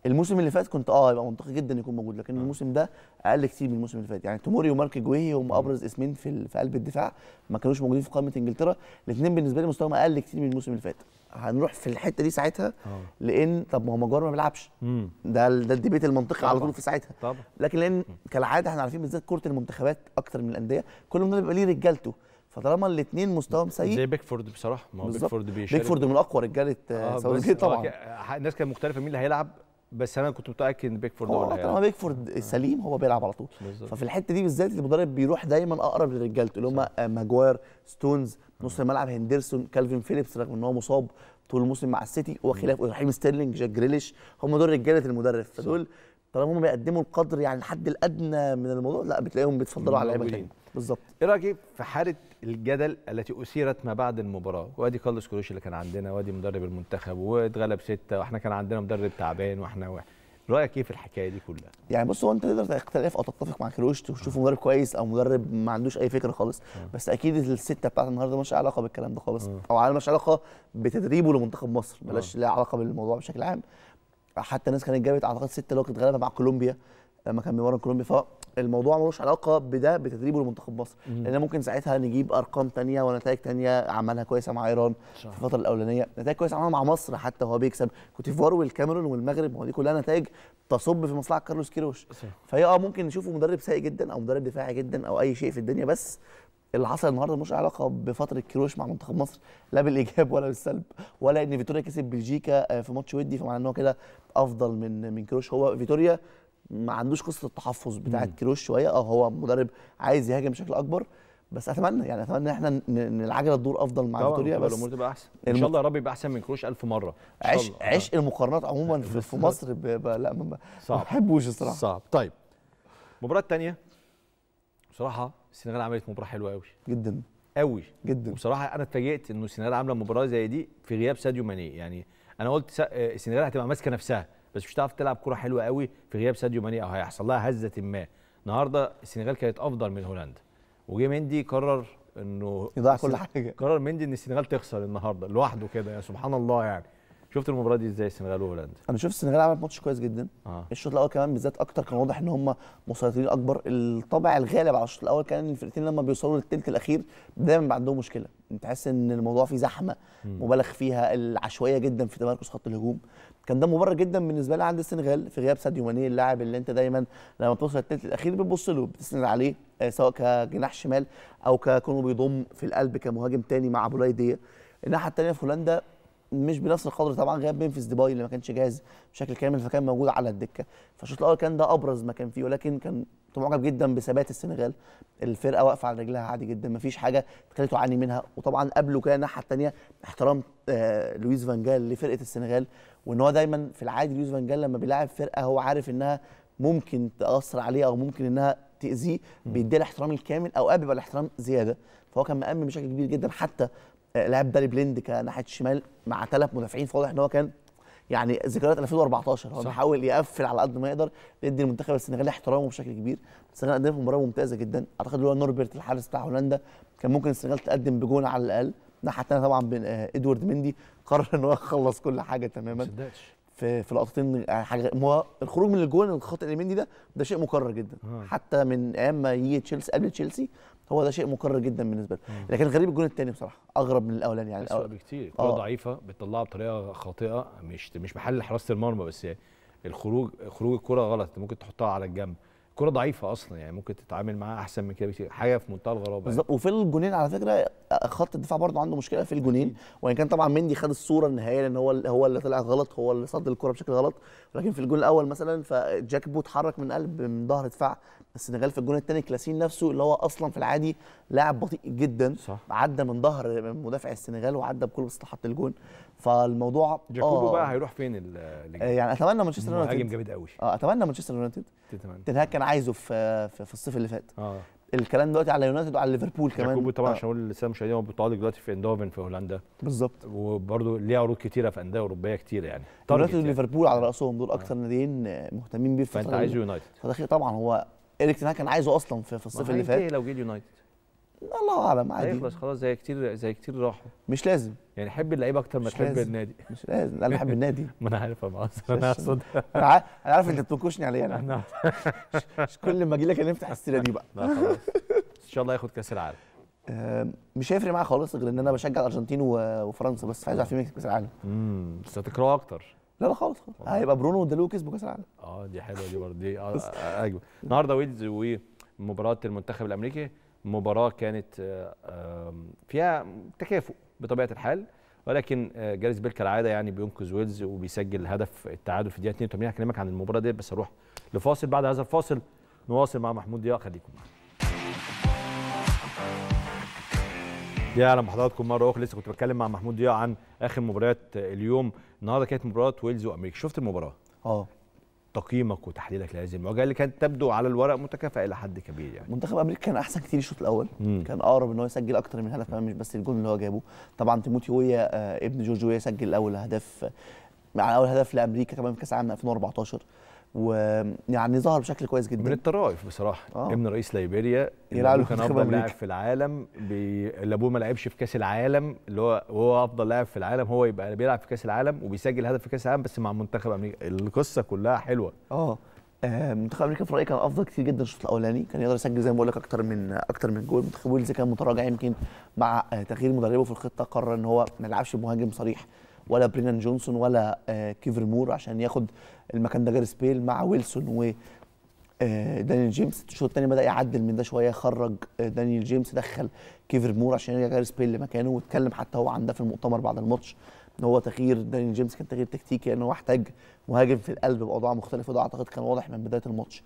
الموسم اللي فات كنت اه يبقى منطقي جدا يكون موجود لكن آه. الموسم ده اقل كتير من الموسم اللي فات يعني توموري ومارك جويهي هم ابرز اسمين في في قلب الدفاع ما كانوش موجودين في قائمه انجلترا الاثنين بالنسبه لي مستواهم اقل كتير من الموسم اللي فات هنروح في الحته دي ساعتها آه. لان طب ما هو مجوار ما بيلعبش ده ده الديبيت المنطقي طبعا. على طول في ساعتها طبعا. لكن لان كالعاده احنا عارفين بالذات كره المنتخبات اكتر من الانديه كل منهم بيبقى ليه رجالته فطالما الاثنين مستواهم سيء زي بيكفورد بصراحه ما هو بيكفورد بيشارك بيكفورد من اقوى رجاله آه طبعا الناس كانت مختلفه مين اللي هيلعب بس انا كنت متاكد ان بيكفورد هو طبعا طالما بيكفورد سليم هو بيلعب على طول بالزبط. ففي الحته دي بالذات المدرب بيروح دايما اقرب لرجالته اللي هم ماجواير ستونز نص الملعب هندرسون كالفين فيليبس رغم ان هو مصاب طول الموسم مع السيتي وخلاف رحيم ستيرلينج جاك جريليش هم دول رجاله المدرب فدول طالما هم بيقدموا القدر يعني الحد الادنى من الموضوع لا بتلاقيهم بيتفضلوا على لعيبه بالظبط ايه رايك إيه في حاله الجدل التي اثيرت ما بعد المباراه وادي كارلوس كروش اللي كان عندنا وادي مدرب المنتخب واتغلب سته واحنا كان عندنا مدرب تعبان واحنا رايك ايه في الحكايه دي كلها يعني بص هو انت تقدر تختلف او تتفق مع كروش تشوفه مدرب كويس او مدرب ما عندوش اي فكره خالص أه. بس اكيد السته بتاعت النهارده مش علاقه بالكلام ده خالص أه. او مالهاش علاقه بتدريبه لمنتخب مصر بلاش أه. لها علاقه بالموضوع بشكل عام حتى الناس كانت جابت اعتقد سته اللي هو كانت مع كولومبيا لما كان بيمرن كولومبيا الموضوع ملوش علاقه بده بتدريبه لمنتخب مصر لان ممكن ساعتها نجيب ارقام ثانيه ونتائج ثانيه عملها كويسه مع ايران في الفتره الاولانيه نتائج كويسه عملها مع مصر حتى وهو بيكسب كوتيفوار والكاميرون والمغرب هو دي كلها نتائج تصب في مصلحه كارلوس كيروش فهي اه ممكن نشوفه مدرب سيء جدا او مدرب دفاعي جدا او اي شيء في الدنيا بس اللي حصل النهارده ملوش علاقه بفتره كيروش مع منتخب مصر لا بالايجاب ولا بالسلب ولا ان فيتوريا كسب بلجيكا آه، في ماتش ودي فمعنى ان هو كده افضل من من كيروش هو فيتوريا ما عندوش قصه التحفظ بتاعه كيروش شويه اه هو مدرب عايز يهاجم بشكل اكبر بس اتمنى يعني اتمنى ان احنا العجله تدور افضل مع فيتوريا بس الامور تبقى احسن ان شاء الله يا رب يبقى احسن من كروش ألف مره عش عش المقارنات عموما في, في <laughs> مصر ب... ب... لا ما بحبوش الصراحه صعب طيب المباراه الثانيه بصراحه السنغال عملت مباراه حلوه قوي جدا قوي جدا وبصراحه انا اتفاجئت انه السنغال عامله مباراه زي دي في غياب ساديو ماني يعني انا قلت آه، السنغال هتبقى ماسكه نفسها بس مش هتعرف تلعب كره حلوه قوي في غياب ساديو ماني او هيحصل لها هزه ما النهارده السنغال كانت افضل من هولندا وجه مندي قرر انه يضيع كل حاجه قرر مندي ان السنغال تخسر النهارده لوحده كده يا يعني، سبحان الله يعني شفت المباراه دي ازاي السنغال وهولندا انا شفت السنغال عملت ماتش كويس جدا آه. الشوط الاول كمان بالذات اكتر كان واضح ان هم مسيطرين اكبر الطابع الغالب على الشوط الاول كان الفرقتين لما بيوصلوا للثلث الاخير دايما بيبقى عندهم مشكله تحس ان الموضوع فيه زحمه مبالغ فيها العشوائيه جدا في تمركز خط الهجوم كان ده مبرر جدا بالنسبه لي عند السنغال في غياب ساديو ماني اللاعب اللي انت دايما لما بتوصل للثلث الاخير بتبص له بتسند عليه آه، سواء كجناح شمال او ككونه بيضم في القلب كمهاجم تاني مع بولاي دي الناحيه الثانيه في هولندا مش بنفس القدر طبعا غياب ممفيس ديباي اللي ما كانش جاهز بشكل كامل فكان موجود على الدكه فالشوط الاول كان ده ابرز ما كان فيه ولكن كان معجب جدا بثبات السنغال الفرقه واقفه على رجلها عادي جدا ما فيش حاجه تخليه تعاني منها وطبعا قبله كان الناحيه الثانيه احترام آه لويس فانجال لفرقه السنغال وان هو دايما في العادي لويس فان جال لما بيلاعب فرقه هو عارف انها ممكن تاثر عليه او ممكن انها تاذيه بيديها الاحترام الكامل او قبل الاحترام زياده فهو كان مأمن بشكل كبير جدا حتى آه، لعب داري بليند كناحيه الشمال مع ثلاث مدافعين فواضح ان هو كان يعني ذكريات 2014 هو بيحاول يقفل على قد ما يقدر يدي المنتخب السنغالي احترامه بشكل كبير السنغال قدمت مباراه ممتازه جدا اعتقد اللي هو نوربرت الحارس بتاع هولندا كان ممكن السنغال تقدم بجون على الاقل الناحيه الثانيه طبعا آه، ادوارد مندي قرر ان هو يخلص كل حاجه تماما ما في في لقطتين آه، حاجه ما الخروج من الجون الخاطئ لمندي ده ده شيء مكرر جدا آه. حتى من ايام ما يجي تشيلسي قبل تشيلسي هو ده شيء مكرر جدا بالنسبه له آه. لكن غريب الجون الثاني بصراحه اغرب من الاولاني يعني اسوء بكتير كره آه. ضعيفه بتطلعها بطريقه خاطئه مش مش محل حراسه المرمى بس يعني الخروج خروج الكره غلط ممكن تحطها على الجنب كرة ضعيفة أصلا يعني ممكن تتعامل معاها أحسن من كده بكتير حاجة في منتهى الغرابة يعني. بالظبط يعني. وفي الجونين على فكرة خط الدفاع برضه عنده مشكلة في الجونين وإن كان طبعا مندي خد الصورة النهائية لأن هو هو اللي طلع غلط هو اللي صد الكرة بشكل غلط ولكن في الجون الأول مثلا فجاك فجاكبو اتحرك من قلب من ظهر دفاع السنغال في الجون الثاني كلاسين نفسه اللي هو اصلا في العادي لاعب بطيء جدا صح. عدى من ظهر مدافع السنغال وعدى بكل بساطه حط الجون فالموضوع جاكوبو آه بقى هيروح فين آه، يعني اتمنى مانشستر يونايتد مهاجم جامد قوي اه اتمنى مانشستر يونايتد تنهاج كان عايزه في في الصيف اللي فات اه الكلام دلوقتي على يونايتد وعلى ليفربول كمان جاكوبو طبعا آه. عشان آه. اقول لسه مش هو بيتعالج دلوقتي في اندوفن في هولندا بالظبط وبرده ليه عروض كتيره في انديه اوروبيه كتيره يعني يونايتد يعني. وليفربول على راسهم دول اكثر آه. ناديين مهتمين بيه في فانت عايز يونايتد طبعا هو ايريك كان عايزه اصلا في الصيف اللي فات لو جه اليونايتد الله اعلم عادي هيخلص خلاص زي كتير زي كتير راحوا مش لازم يعني حب اللعيبه اكتر ما تحب النادي مش لازم انا بحب النادي <laughs> ما انا عارف يا معاصر انا اقصد انا عارف انت بتنكشني عليا انا مش كل ما اجي لك نفتح السيره دي بقى لا خلاص ان شاء الله ياخد كاس العالم مش هيفرق معايا خالص غير ان انا بشجع الارجنتين وفرنسا بس عايز اعرف مين يكسب كاس العالم امم بس هتكرهه اكتر لا لا خالص خالص آه. هيبقى برونو ودلو كسبوا كاس العالم اه دي حلوه دي برضه دي آه، آه، اجمل النهارده ويلز ومباراه المنتخب الامريكي مباراه كانت فيها تكافؤ بطبيعه الحال ولكن جاريس بيل كالعاده يعني بينقذ ويلز وبيسجل هدف التعادل في الدقيقه 82 هكلمك عن المباراه دي بس اروح لفاصل بعد هذا الفاصل نواصل مع محمود ضياء خليكم معانا يا اهلا بحضراتكم مره اخرى لسه كنت بتكلم مع محمود ضياء عن اخر مباريات اليوم النهارده كانت مباراه ويلز وامريكا شفت المباراه اه تقييمك وتحليلك لهذه المواجهه اللي كانت تبدو على الورق متكافئه الى حد كبير يعني منتخب امريكا كان احسن كتير الشوط الاول مم. كان اقرب ان هو يسجل اكتر من هدف مش بس الجون اللي هو جابه طبعا تيموتي ويا آه، ابن جورج ويا سجل اول هدف آه، مع اول هدف لامريكا كمان في كاس العالم 2014 ويعني ظهر بشكل كويس جدا من الطرائف بصراحه آه. ابن رئيس ليبيريا يلعب كان افضل لاعب في العالم بي... اللي ابوه ما لعبش في كاس العالم اللي هو هو افضل لاعب في العالم هو يبقى بيلعب في كاس العالم وبيسجل هدف في كاس العالم بس مع منتخب امريكا القصه كلها حلوه اه, آه، منتخب امريكا في رايي كان افضل كتير جدا الشوط الاولاني كان يقدر يسجل زي ما بقول لك اكتر من اكتر من جول منتخب ويلز كان متراجع يمكن مع آه، تغيير مدربه في الخطه قرر ان هو ما يلعبش مهاجم صريح ولا برينان جونسون ولا آه، كيفر مور عشان ياخد المكان ده جاريس بيل مع ويلسون و آه، دانيال جيمس الشوط الثاني بدا يعدل من ده شويه خرج آه، دانيال جيمس دخل كيفر مور عشان يرجع جاريس بيل لمكانه واتكلم حتى هو عن ده في المؤتمر بعد الماتش ان هو تغيير دانيال جيمس كان تغيير تكتيكي لان يعني هو احتاج مهاجم في القلب باوضاع مختلفه وده اعتقد كان واضح من بدايه الماتش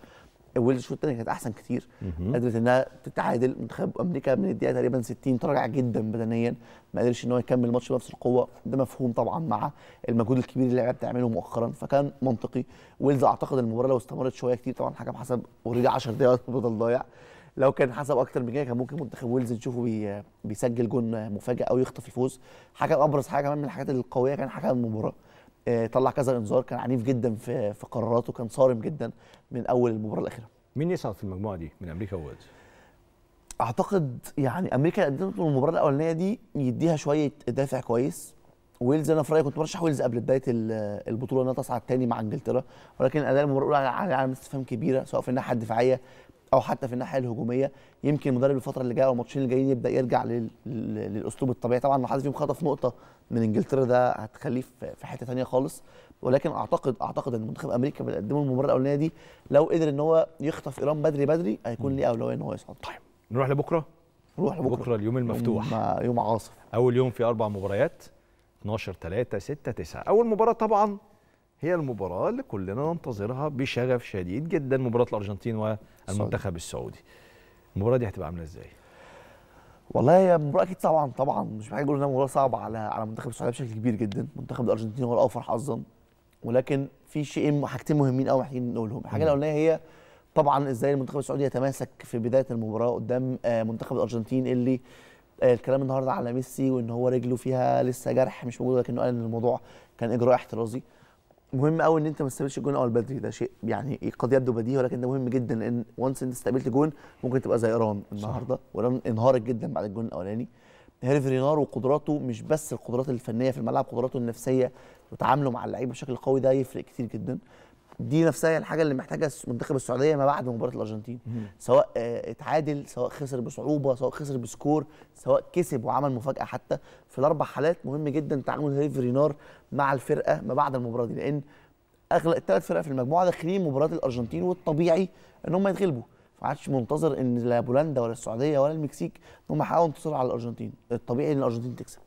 والشوط الثاني كانت احسن كتير قدرت انها تتعادل منتخب امريكا من الدقيقه تقريبا 60 تراجع جدا بدنيا ما قدرش ان هو يكمل الماتش بنفس القوه ده مفهوم طبعا مع المجهود الكبير اللي اللعيبه بتعمله مؤخرا فكان منطقي ويلز اعتقد المباراه لو استمرت شويه كتير طبعا حكم حسب اوريدي 10 دقائق بدل ضايع لو كان حسب اكتر من كده كان ممكن منتخب ويلز نشوفه بي بيسجل جون مفاجئ او يخطف الفوز حكم ابرز حاجه كمان من الحاجات القويه كان حكم المباراه آه، طلع كذا انذار كان عنيف جدا في في قراراته كان صارم جدا من اول المباراه الاخيره مين يصعد في المجموعه دي من امريكا وويلز اعتقد يعني امريكا اللي المباراه الاولانيه دي يديها شويه دافع كويس ويلز انا في رايي كنت برشح ويلز قبل بدايه البطوله انها تصعد تاني مع انجلترا ولكن اداء المباراه الاولى على علامه استفهام كبيره سواء في الناحيه الدفاعيه او حتى في الناحيه الهجوميه يمكن المدرب الفتره اللي جايه او الماتشين اللي جايين يبدا يرجع للاسلوب الطبيعي طبعا لو حد فيهم خطف نقطه من انجلترا ده هتخليه في حته ثانيه خالص ولكن اعتقد اعتقد ان منتخب امريكا اللي المباراه الاولانيه دي لو قدر ان هو يخطف ايران بدري بدري هيكون ليه اولويه ان هو يصعد طيب نروح لبكره نروح لبكره بكره اليوم المفتوح يوم, يوم عاصف اول يوم في اربع مباريات 12 3 6 9 اول مباراه طبعا هي المباراة اللي كلنا ننتظرها بشغف شديد جدا مباراة الأرجنتين والمنتخب السعودي المباراة دي هتبقى عاملة إزاي؟ والله هي مباراه اكيد طبعا طبعا مش محتاج اقول انها مباراه صعبه على على منتخب السعوديه بشكل كبير جدا منتخب الارجنتين هو الاوفر حظا ولكن في شيئين حاجتين مهمين قوي محتاجين نقولهم الحاجه الاولانيه هي طبعا ازاي المنتخب السعودي يتماسك في بدايه المباراه قدام آه، منتخب الارجنتين اللي آه، الكلام النهارده على ميسي وان هو رجله فيها لسه جرح مش موجود لكنه قال ان الموضوع كان اجراء احترازي مهم قوي ان انت ما تستقبلش الجون اول بدري ده شيء يعني قد يبدو بديهي ولكن ده مهم جدا لان وانس انت استقبلت جون ممكن تبقى زي ايران النهارده وايران انهارت جدا بعد الجون الاولاني هيرف رينار وقدراته مش بس القدرات الفنيه في الملعب قدراته النفسيه وتعامله مع اللعيبه بشكل قوي ده يفرق كتير جدا دي نفسها هي الحاجه اللي محتاجها منتخب السعوديه ما بعد مباراه الارجنتين سواء آه، اتعادل سواء خسر بصعوبه سواء خسر بسكور سواء كسب وعمل مفاجاه حتى في الاربع حالات مهم جدا تعامل هيرف رينار مع الفرقه ما بعد المباراه دي لان اغلب الثلاث فرق في المجموعه داخلين مباراه الارجنتين والطبيعي ان هم يتغلبوا ما عادش منتظر ان لا بولندا ولا السعوديه ولا المكسيك ان هم يحققوا انتصار على الارجنتين الطبيعي ان الارجنتين تكسب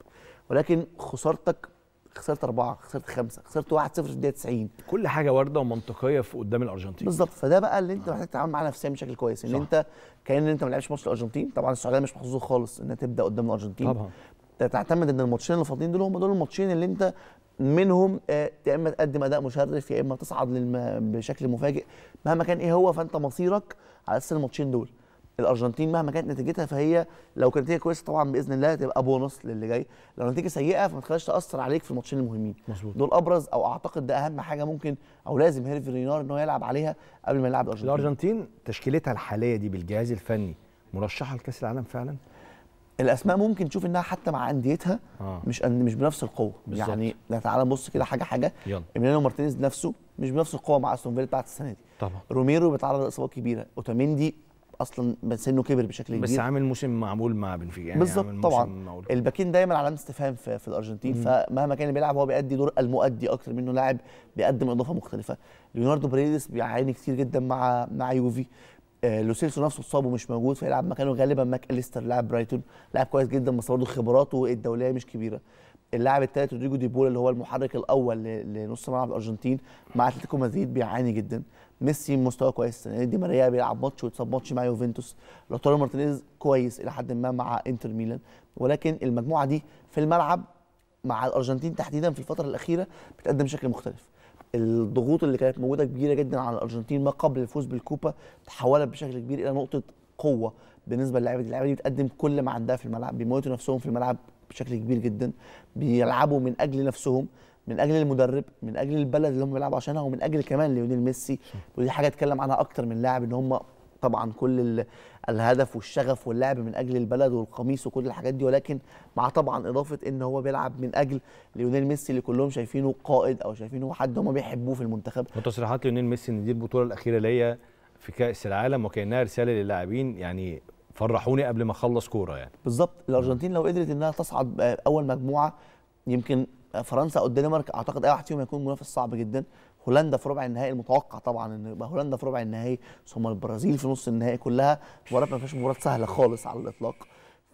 ولكن خسارتك خسرت اربعه خسرت خمسه خسرت 1-0 في الدقيقه 90 كل حاجه وارده ومنطقيه في قدام الارجنتين بالظبط فده بقى اللي انت آه. محتاج تتعامل معاه نفسيا بشكل كويس ان صح. انت كان انت ما لعبش ماتش الارجنتين طبعا السعوديه مش محظوظه خالص انها تبدا قدام الارجنتين طبعا تعتمد ان الماتشين اللي فاضلين دول هم دول الماتشين اللي انت منهم آه، يا اما تقدم اداء مشرف يا اما تصعد بشكل مفاجئ مهما كان ايه هو فانت مصيرك على اساس الماتشين دول الارجنتين مهما كانت نتيجتها فهي لو كانت هي كويسه طبعا باذن الله تبقى بونص للي جاي لو نتيجه سيئه فما تخليش تاثر عليك في الماتشين المهمين مظبوط دول ابرز او اعتقد ده اهم حاجه ممكن او لازم هيرفي رينار ان هو يلعب عليها قبل ما يلعب الارجنتين الارجنتين تشكيلتها الحاليه دي بالجهاز الفني مرشحه لكاس العالم فعلا الاسماء ممكن تشوف انها حتى مع انديتها آه. مش أن مش بنفس القوه بالزبط. يعني تعالى نبص كده حاجه حاجه ايميليانو مارتينيز نفسه مش بنفس القوه مع استون فيل بتاعت السنه دي طبعا روميرو بيتعرض لاصابات كبيره اوتاميندي اصلا سنه كبر بشكل كبير بس عامل موسم معمول مع بنفيكا يعني بالظبط طبعا الباكين دايما علامه استفهام في, في الارجنتين فمهما كان بيلعب هو بيأدي دور المؤدي اكتر منه لاعب بيقدم اضافه مختلفه ليوناردو بريدس بيعاني كتير جدا مع مع يوفي آه لوسيلسو نفسه اتصاب ومش موجود فيلعب مكانه غالبا ماك اليستر لاعب برايتون لاعب كويس جدا بس برضه خبراته الدوليه مش كبيره اللاعب الثالث رودريجو ديبول اللي هو المحرك الاول لنص ملعب الارجنتين مع اتلتيكو مدريد بيعاني جدا ميسي مستوى كويس السنه يعني دي ماريا بيلعب ماتش ويتصاب ماتش مع يوفنتوس لوتارو مارتينيز كويس الى حد ما مع انتر ميلان ولكن المجموعه دي في الملعب مع الارجنتين تحديدا في الفتره الاخيره بتقدم شكل مختلف الضغوط اللي كانت موجوده كبيره جدا على الارجنتين ما قبل الفوز بالكوبا تحولت بشكل كبير الى نقطه قوه بالنسبه للاعيبه اللعيبه دي بتقدم كل ما عندها في الملعب بيموتوا نفسهم في الملعب بشكل كبير جدا بيلعبوا من اجل نفسهم من اجل المدرب من اجل البلد اللي هم بيلعبوا عشانها ومن اجل كمان ليونيل ميسي ودي حاجه اتكلم عنها اكتر من لاعب ان هم طبعا كل الهدف والشغف واللعب من اجل البلد والقميص وكل الحاجات دي ولكن مع طبعا اضافه ان هو بيلعب من اجل ليونيل ميسي اللي كلهم شايفينه قائد او شايفينه حد هم بيحبوه في المنتخب وتصريحات ليونيل ميسي ان دي البطوله الاخيره ليا في كاس العالم وكانها رساله للاعبين يعني فرحوني قبل ما اخلص كوره يعني بالظبط الارجنتين لو قدرت انها تصعد آه، اول مجموعه يمكن فرنسا او الدنمارك اعتقد اي واحد فيهم هيكون منافس صعب جدا هولندا في ربع النهائي المتوقع طبعا ان يبقى هولندا في ربع النهائي ثم البرازيل في نص النهائي كلها مباراه ما فيهاش مباراه سهله خالص على الاطلاق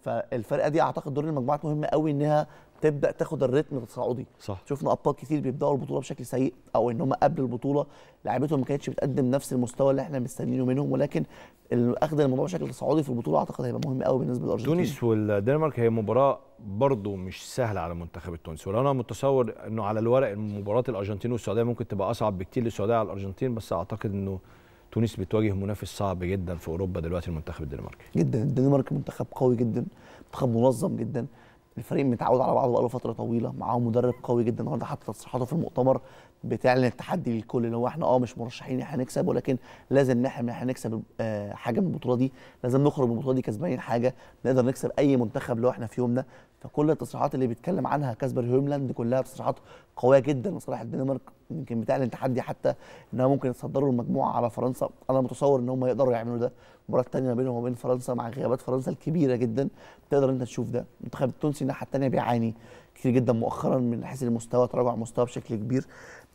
فالفرقه دي اعتقد دور المجموعات مهم قوي انها تبدا تاخد الريتم التصاعدي صح شفنا ابطال كتير بيبداوا البطوله بشكل سيء او ان هم قبل البطوله لعيبتهم ما كانتش بتقدم نفس المستوى اللي احنا مستنيينه منهم ولكن اخذ الموضوع بشكل تصاعدي في البطوله اعتقد هيبقى مهم قوي بالنسبه للارجنتين تونس والدنمارك هي مباراه برضه مش سهله على المنتخب التونسي ولو انا متصور انه على الورق مباراه الارجنتين والسعوديه ممكن تبقى اصعب بكتير للسعوديه على الارجنتين بس اعتقد انه تونس بتواجه منافس صعب جدا في اوروبا دلوقتي المنتخب الدنماركي جدا الدنمارك منتخب قوي جدا منتخب منظم جدا الفريق متعود على بعضه بقاله فتره طويله معاه مدرب قوي جدا النهارده حتى تصريحاته في المؤتمر بتعلن التحدي للكل اللي هو احنا اه مش مرشحين احنا نكسب ولكن لازم نحلم ان احنا نكسب آه، حاجه من البطوله دي لازم نخرج من البطوله دي كسبانين حاجه نقدر نكسب اي منتخب لو احنا في يومنا فكل التصريحات اللي بيتكلم عنها كاسبر هيوملاند كلها تصريحات قويه جدا لصالح الدنمارك يمكن بتاع التحدي حتى انها ممكن يتصدروا المجموعه على فرنسا انا متصور ان هم يقدروا يعملوا ده المباراه الثانيه ما بينهم وما بين فرنسا مع غيابات فرنسا الكبيره جدا تقدر انت تشوف ده المنتخب التونسي الناحيه الثانيه بيعاني كتير جدا مؤخرا من حيث المستوى تراجع مستوى بشكل كبير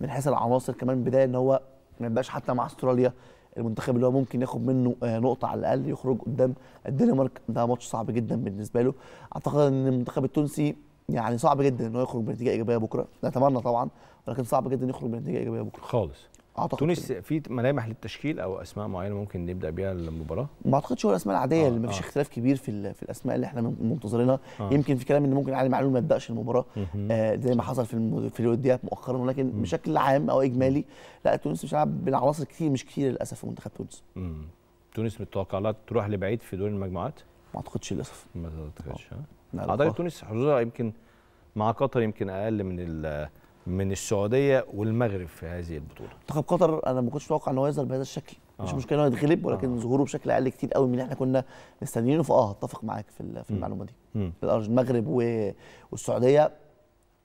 من حيث العناصر كمان بدايه ان هو ما يبقاش حتى مع استراليا المنتخب اللي هو ممكن ياخد منه آه، نقطه على الاقل يخرج قدام الدنمارك ده ماتش صعب جدا بالنسبه له اعتقد ان المنتخب التونسي يعني صعب جدا انه يخرج بنتيجه ايجابيه بكره نتمنى طبعا ولكن صعب جدا يخرج بنتيجه ايجابيه بكره خالص اعتقد تونس في ملامح للتشكيل او اسماء معينه ممكن نبدا بيها المباراه ما اعتقدش هو الاسماء العاديه آه اللي ما فيش آه. اختلاف كبير في في الاسماء اللي احنا منتظرينها آه. يمكن في كلام ان ممكن علي معلول ما يبداش المباراه آه زي ما حصل في في الوديات مؤخرا ولكن بشكل عام او اجمالي لا تونس مش هتلعب بالعناصر كتير مش كتير للاسف في منتخب تونس مم. تونس متوقع لها تروح لبعيد في دور المجموعات ما اعتقدش للاسف ما اعتقدش اعتقد تونس حظوظها يمكن مع قطر يمكن اقل من ال من السعوديه والمغرب في هذه البطوله منتخب طيب، قطر انا ما كنتش متوقع ان هو يظهر بهذا الشكل مش آه. مشكله ان هو يتغلب آه. ولكن آه. ظهوره بشكل اقل كتير قوي من اللي احنا كنا مستنيينه فاه اتفق معاك في في المعلومه دي المغرب والسعوديه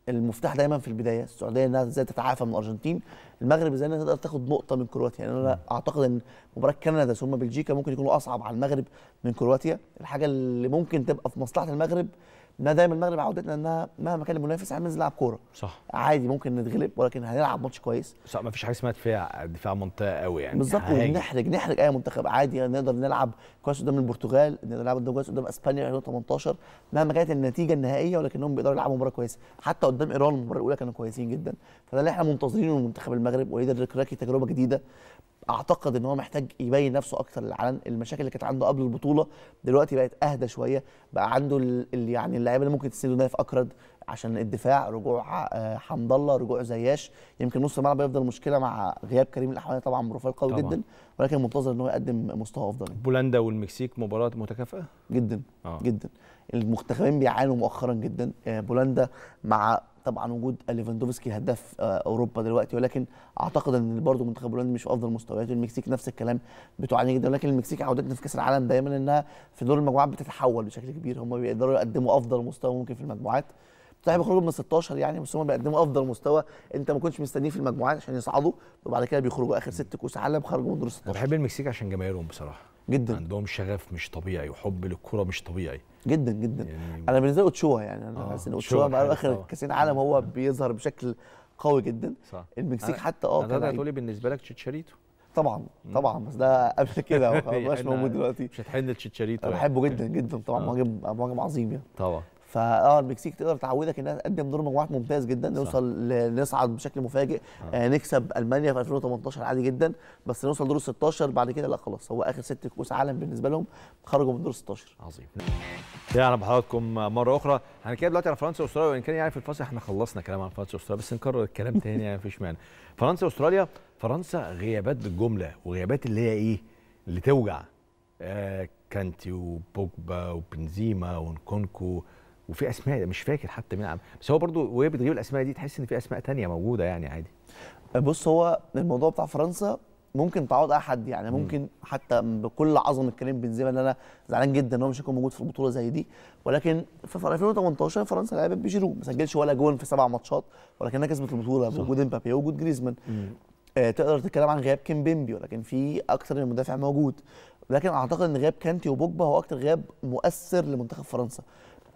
المفتاح دايما في البدايه السعوديه انها ازاي تتعافى من الارجنتين المغرب ازاي انها تقدر تاخد نقطه من كرواتيا يعني انا م. اعتقد ان مباراه كندا ثم بلجيكا ممكن يكونوا اصعب على المغرب من كرواتيا الحاجه اللي ممكن تبقى في مصلحه المغرب انها دايما المغرب عودتنا انها مهما كان المنافس عايز نلعب كوره صح عادي ممكن نتغلب ولكن هنلعب ماتش كويس صح فيش حاجه اسمها دفاع دفاع منطقه قوي يعني بالظبط ونحرج نحرج اي منتخب عادي يعني نقدر نلعب كويس قدام البرتغال نقدر نلعب كويس قدام اسبانيا 2018 مهما كانت النتيجه النهائيه ولكنهم بيقدروا يلعبوا مباراه كويسه حتى قدام ايران المباراه الاولى كانوا كويسين جدا فده اللي احنا منتظرينه من منتخب المغرب وليد الركراكي تجربه جديده اعتقد ان هو محتاج يبين نفسه اكتر للعلن المشاكل اللي كانت عنده قبل البطوله دلوقتي بقت اهدى شويه بقى عنده اللي يعني اللعيبه اللي ممكن تسنده نايف اكرد عشان الدفاع رجوع آه، حمد الله رجوع زياش يمكن نص الملعب يفضل مشكله مع غياب كريم الاحواني طبعا بروفايل قوي جدا ولكن منتظر ان هو يقدم مستوى افضل بولندا والمكسيك مباراه متكافئه جدا آه. جدا المنتخبين بيعانوا مؤخرا جدا آه، بولندا مع طبعا وجود ليفاندوفسكي هداف آه، اوروبا دلوقتي ولكن اعتقد ان برضه منتخب بولندا مش في افضل مستوياته المكسيك نفس الكلام بتعاني جدا ولكن المكسيك عودتنا في كاس العالم دايما انها في دور المجموعات بتتحول بشكل كبير هم بيقدروا يقدموا افضل مستوى ممكن في المجموعات صحيح بيخرجوا من 16 يعني بس هم بيقدموا افضل مستوى انت ما كنتش مستنيه في المجموعات عشان يصعدوا وبعد كده بيخرجوا اخر ست كؤوس عالم خرجوا من دور 16 بحب المكسيك عشان جماهيرهم بصراحه جدا عندهم شغف مش طبيعي وحب للكره مش طبيعي جدا جدا يعني انا بالنسبه لي اوتشوا يعني انا آه، حاسس ان اوتشوا بقى له اخر آه. كاسين عالم هو بيظهر بشكل قوي جدا صح المكسيك حتى اه كان هتقولي بالنسبه لك تشيتشاريتو طبعا طبعا بس ده قبل <laughs> كده هو يعني مش موجود دلوقتي مش هتحن لتشيتشاريتو انا يعني. بحبه جدا جدا طبعا آه. مهاجم مهاجم عظيم يعني طبعا فاه المكسيك تقدر تعودك انها تقدم دور مجموعات ممتاز جدا نوصل نصعد بشكل مفاجئ آه. آه نكسب المانيا في 2018 عادي جدا بس نوصل دور 16 بعد كده لا خلاص هو اخر ست كؤوس عالم بالنسبه لهم خرجوا من دور 16 عظيم يعني بحضراتكم مره اخرى هنتكلم دلوقتي على فرنسا واستراليا وان كان يعني في الفصل احنا خلصنا كلام عن فرنسا واستراليا بس نكرر الكلام تاني يعني مفيش معنى فرنسا واستراليا فرنسا غيابات بالجمله وغيابات اللي هي ايه اللي توجع آه كانتي وبوجبا وبنزيما ونكونكو وفي اسماء مش فاكر حتى مين عم بس هو برضو وهي بتغيب الاسماء دي تحس ان في اسماء تانية موجوده يعني عادي بص هو الموضوع بتاع فرنسا ممكن تعوض اي حد يعني ممكن م. حتى بكل عظمه كريم بنزيما اللي انا زعلان جدا ان هو مش هيكون موجود في البطوله زي دي ولكن في 2018 فرنسا لعبت بجيرو ما سجلش ولا جون في سبع ماتشات ولكنها كسبت البطوله بوجود امبابي وجود جريزمان آه تقدر تتكلم عن غياب بيمبي ولكن في اكثر من مدافع موجود لكن اعتقد ان غياب كانتي وبوجبا هو اكثر غياب مؤثر لمنتخب فرنسا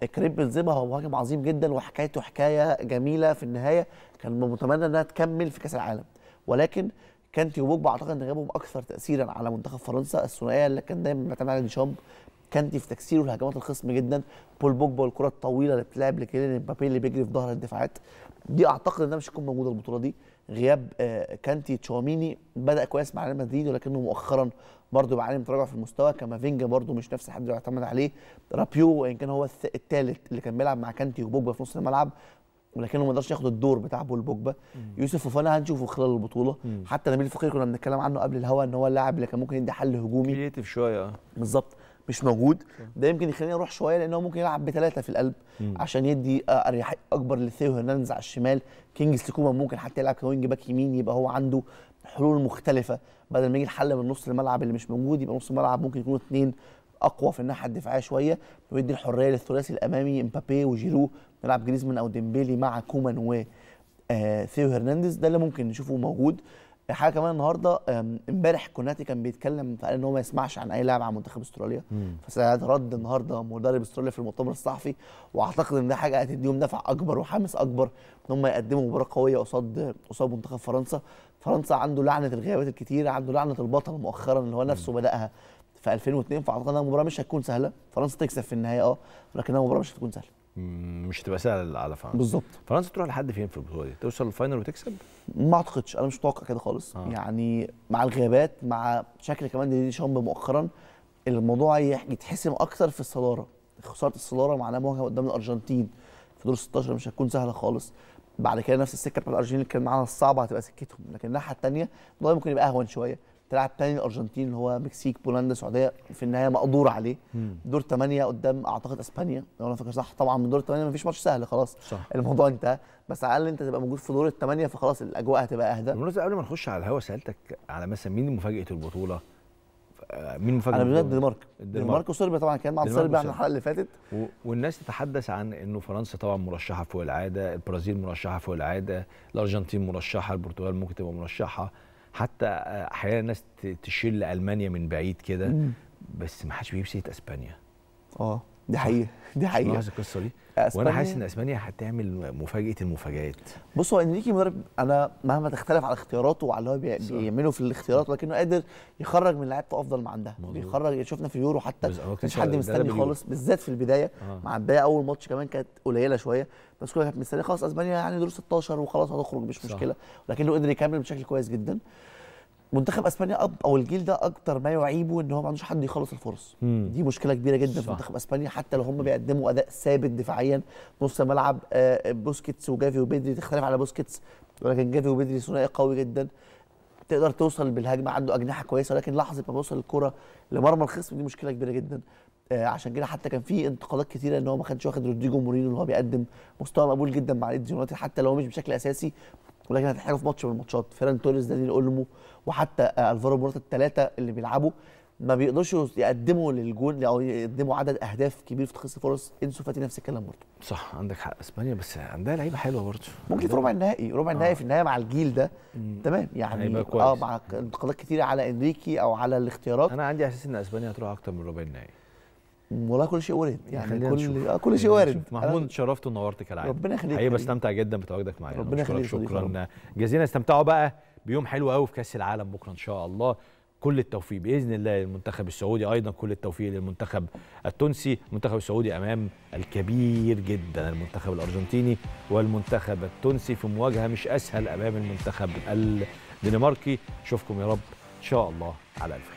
كريم بنزيما هو مهاجم عظيم جدا وحكايته حكايه جميله في النهايه كان متمنى انها تكمل في كاس العالم ولكن كانتي وبوجبا اعتقد ان غيابهم اكثر تاثيرا على منتخب فرنسا الثنائيه اللي كان دايما بيعتمد على ديشامب كانتي في تكسيره لهجمات الخصم جدا بول بوجبا والكره الطويله اللي بتلعب لكيلين امبابي اللي بيجري في ظهر الدفاعات دي اعتقد انها مش هتكون موجوده البطوله دي غياب آه، كانتي تشواميني بدا كويس مع ريال مدريد ولكنه مؤخرا برضه عليهم تراجع في المستوى كافينجا برضه مش نفس الحد اللي يعتمد عليه رابيو وان كان هو الثالث اللي كان بيلعب مع كانتي وبوجبا في نص الملعب ولكنه ما قدرش ياخد الدور بتاع بول بوجبا يوسف فوفانا هنشوفه خلال البطوله مم. حتى نبيل فقير كنا بنتكلم عنه قبل الهوا ان هو اللاعب اللي كان ممكن يدي حل هجومي كريتيف شويه اه بالظبط مش موجود ده يمكن يخليني اروح شويه لان هو ممكن يلعب بثلاثه في القلب مم. عشان يدي آه، اريحيه اكبر لثيو هرنانز على الشمال كينجز كوما ممكن حتى يلعب كوينج باك يمين يبقى هو عنده حلول مختلفه بدل ما يجي الحل من نص الملعب اللي مش موجود يبقى نص الملعب ممكن يكونوا اثنين اقوى في الناحيه الدفاعيه شويه ويدي الحريه للثلاثي الامامي امبابي وجيرو نلعب جريزمان او ديمبيلي مع كومان و آه، ثيو هرنانديز ده اللي ممكن نشوفه موجود حاجه كمان النهارده امبارح كوناتي كان بيتكلم فقال ان هو ما يسمعش عن اي لاعب عن منتخب استراليا رد النهارده مدرب استراليا في المؤتمر الصحفي واعتقد ان ده حاجه هتديهم دفع اكبر وحماس اكبر ان هم يقدموا مباراه قويه قصاد قصاد منتخب فرنسا فرنسا عنده لعنه الغيابات الكتير عنده لعنه البطل مؤخرا اللي هو نفسه بداها في 2002 فاعتقد انها مباراه مش هتكون سهله فرنسا تكسب في النهايه اه لكنها مباراه مش هتكون سهله مش هتبقى سهله على فرنسا بالظبط فرنسا تروح لحد فين في البطوله دي توصل للفاينل وتكسب ما اعتقدش انا مش متوقع كده خالص آه. يعني مع الغيابات مع شكل كمان دي, دي شامب مؤخرا الموضوع يتحسم اكتر في الصداره خساره الصداره معناها مواجهه قدام الارجنتين في دور 16 مش هتكون سهله خالص بعد كده نفس السكه بتاعت الارجنتين اللي كان معانا الصعبه هتبقى سكتهم لكن الناحيه الثانيه الموضوع ممكن يبقى اهون شويه تلعب تاني الارجنتين اللي هو مكسيك بولندا السعوديه في النهايه مقدور عليه مم. دور ثمانيه قدام اعتقد اسبانيا لو انا فاكر صح طبعا من دور الثمانيه مفيش ماتش سهل خلاص صح. الموضوع انتهى بس على الاقل انت تبقى موجود في دور الثمانيه فخلاص الاجواء هتبقى اهدى بالمناسبه قبل ما نخش على الهوا سالتك على مثلا مين مفاجاه البطوله مين مفاجئ انا بالنسبه الدنمارك الدنمارك وصربيا طبعا كان مع صربيا عن الحلقه اللي فاتت و... والناس تتحدث عن انه فرنسا طبعا مرشحه فوق العاده البرازيل مرشحه فوق العاده الارجنتين مرشحه البرتغال ممكن تبقى مرشحه حتى آه، احيانا الناس تشيل المانيا من بعيد كده بس ما حدش بيجيب سيره اسبانيا اه دي حقيقه دي حقيقه القصه دي وانا حاسس ان اسبانيا هتعمل مفاجاه المفاجات بص هو انريكي مدرب انا مهما تختلف على اختياراته وعلى اللي هو بيعمله في الاختيارات ولكنه قادر يخرج من لعيبته افضل ما عندها مزبوط. بيخرج شفنا في اليورو حتى مفيش حد مستني خالص بالذات في البدايه آه. مع البدايه اول ماتش كمان كانت قليله شويه بس كلها كانت مستنيه خلاص اسبانيا يعني دور 16 وخلاص هتخرج مش مشكله لكنه قدر يكمل بشكل كويس جدا منتخب اسبانيا اب او الجيل ده اكتر ما يعيبه ان هو ما عندوش حد يخلص الفرص مم. دي مشكله كبيره جدا صح. في منتخب اسبانيا حتى لو هم بيقدموا اداء ثابت دفاعيا نص ملعب آه، بوسكيتس وجافي وبيدري تختلف على بوسكيتس ولكن جافي وبيدري ثنائي قوي جدا تقدر توصل بالهجمه عنده اجنحه كويسه ولكن لحظه ما بيوصل الكره لمرمى الخصم دي مشكله كبيره جدا آه، عشان كده حتى كان في انتقادات كثيره ان هو ما كانش واخد رودريجو مورينو اللي هو بيقدم مستوى مقبول جدا مع ليدز حتى لو مش بشكل اساسي ولكن هتحتاجه في ماتش من الماتشات فيران توريس دانيل اولمو وحتى الفارو مورتا الثلاثه اللي بيلعبوا ما بيقدرش يقدموا للجون او يقدموا عدد اهداف كبير في تخصيص فرص انسو فاتي نفس الكلام برضه صح عندك حق اسبانيا بس عندها لعيبه حلوه برضه ممكن في ربع يعني النهائي ربع آه. النهائي في النهائي مع الجيل ده تمام يعني اه مع انتقادات كتيره على انريكي او على الاختيارات انا عندي احساس ان اسبانيا هتروح اكتر من ربع النهائي والله كل شيء وارد يعني كل نشوف. آه كل شيء وارد محمود شرفت ونورت كالعاده ربنا يخليك حقيقي بستمتع جدا بتواجدك معايا ربنا يخليك شكرا جزيلا استمتعوا بقى بيوم حلو قوي في كاس العالم بكره ان شاء الله كل التوفيق باذن الله للمنتخب السعودي ايضا كل التوفيق للمنتخب التونسي المنتخب السعودي امام الكبير جدا المنتخب الارجنتيني والمنتخب التونسي في مواجهه مش اسهل امام المنتخب الدنماركي اشوفكم يا رب ان شاء الله على الف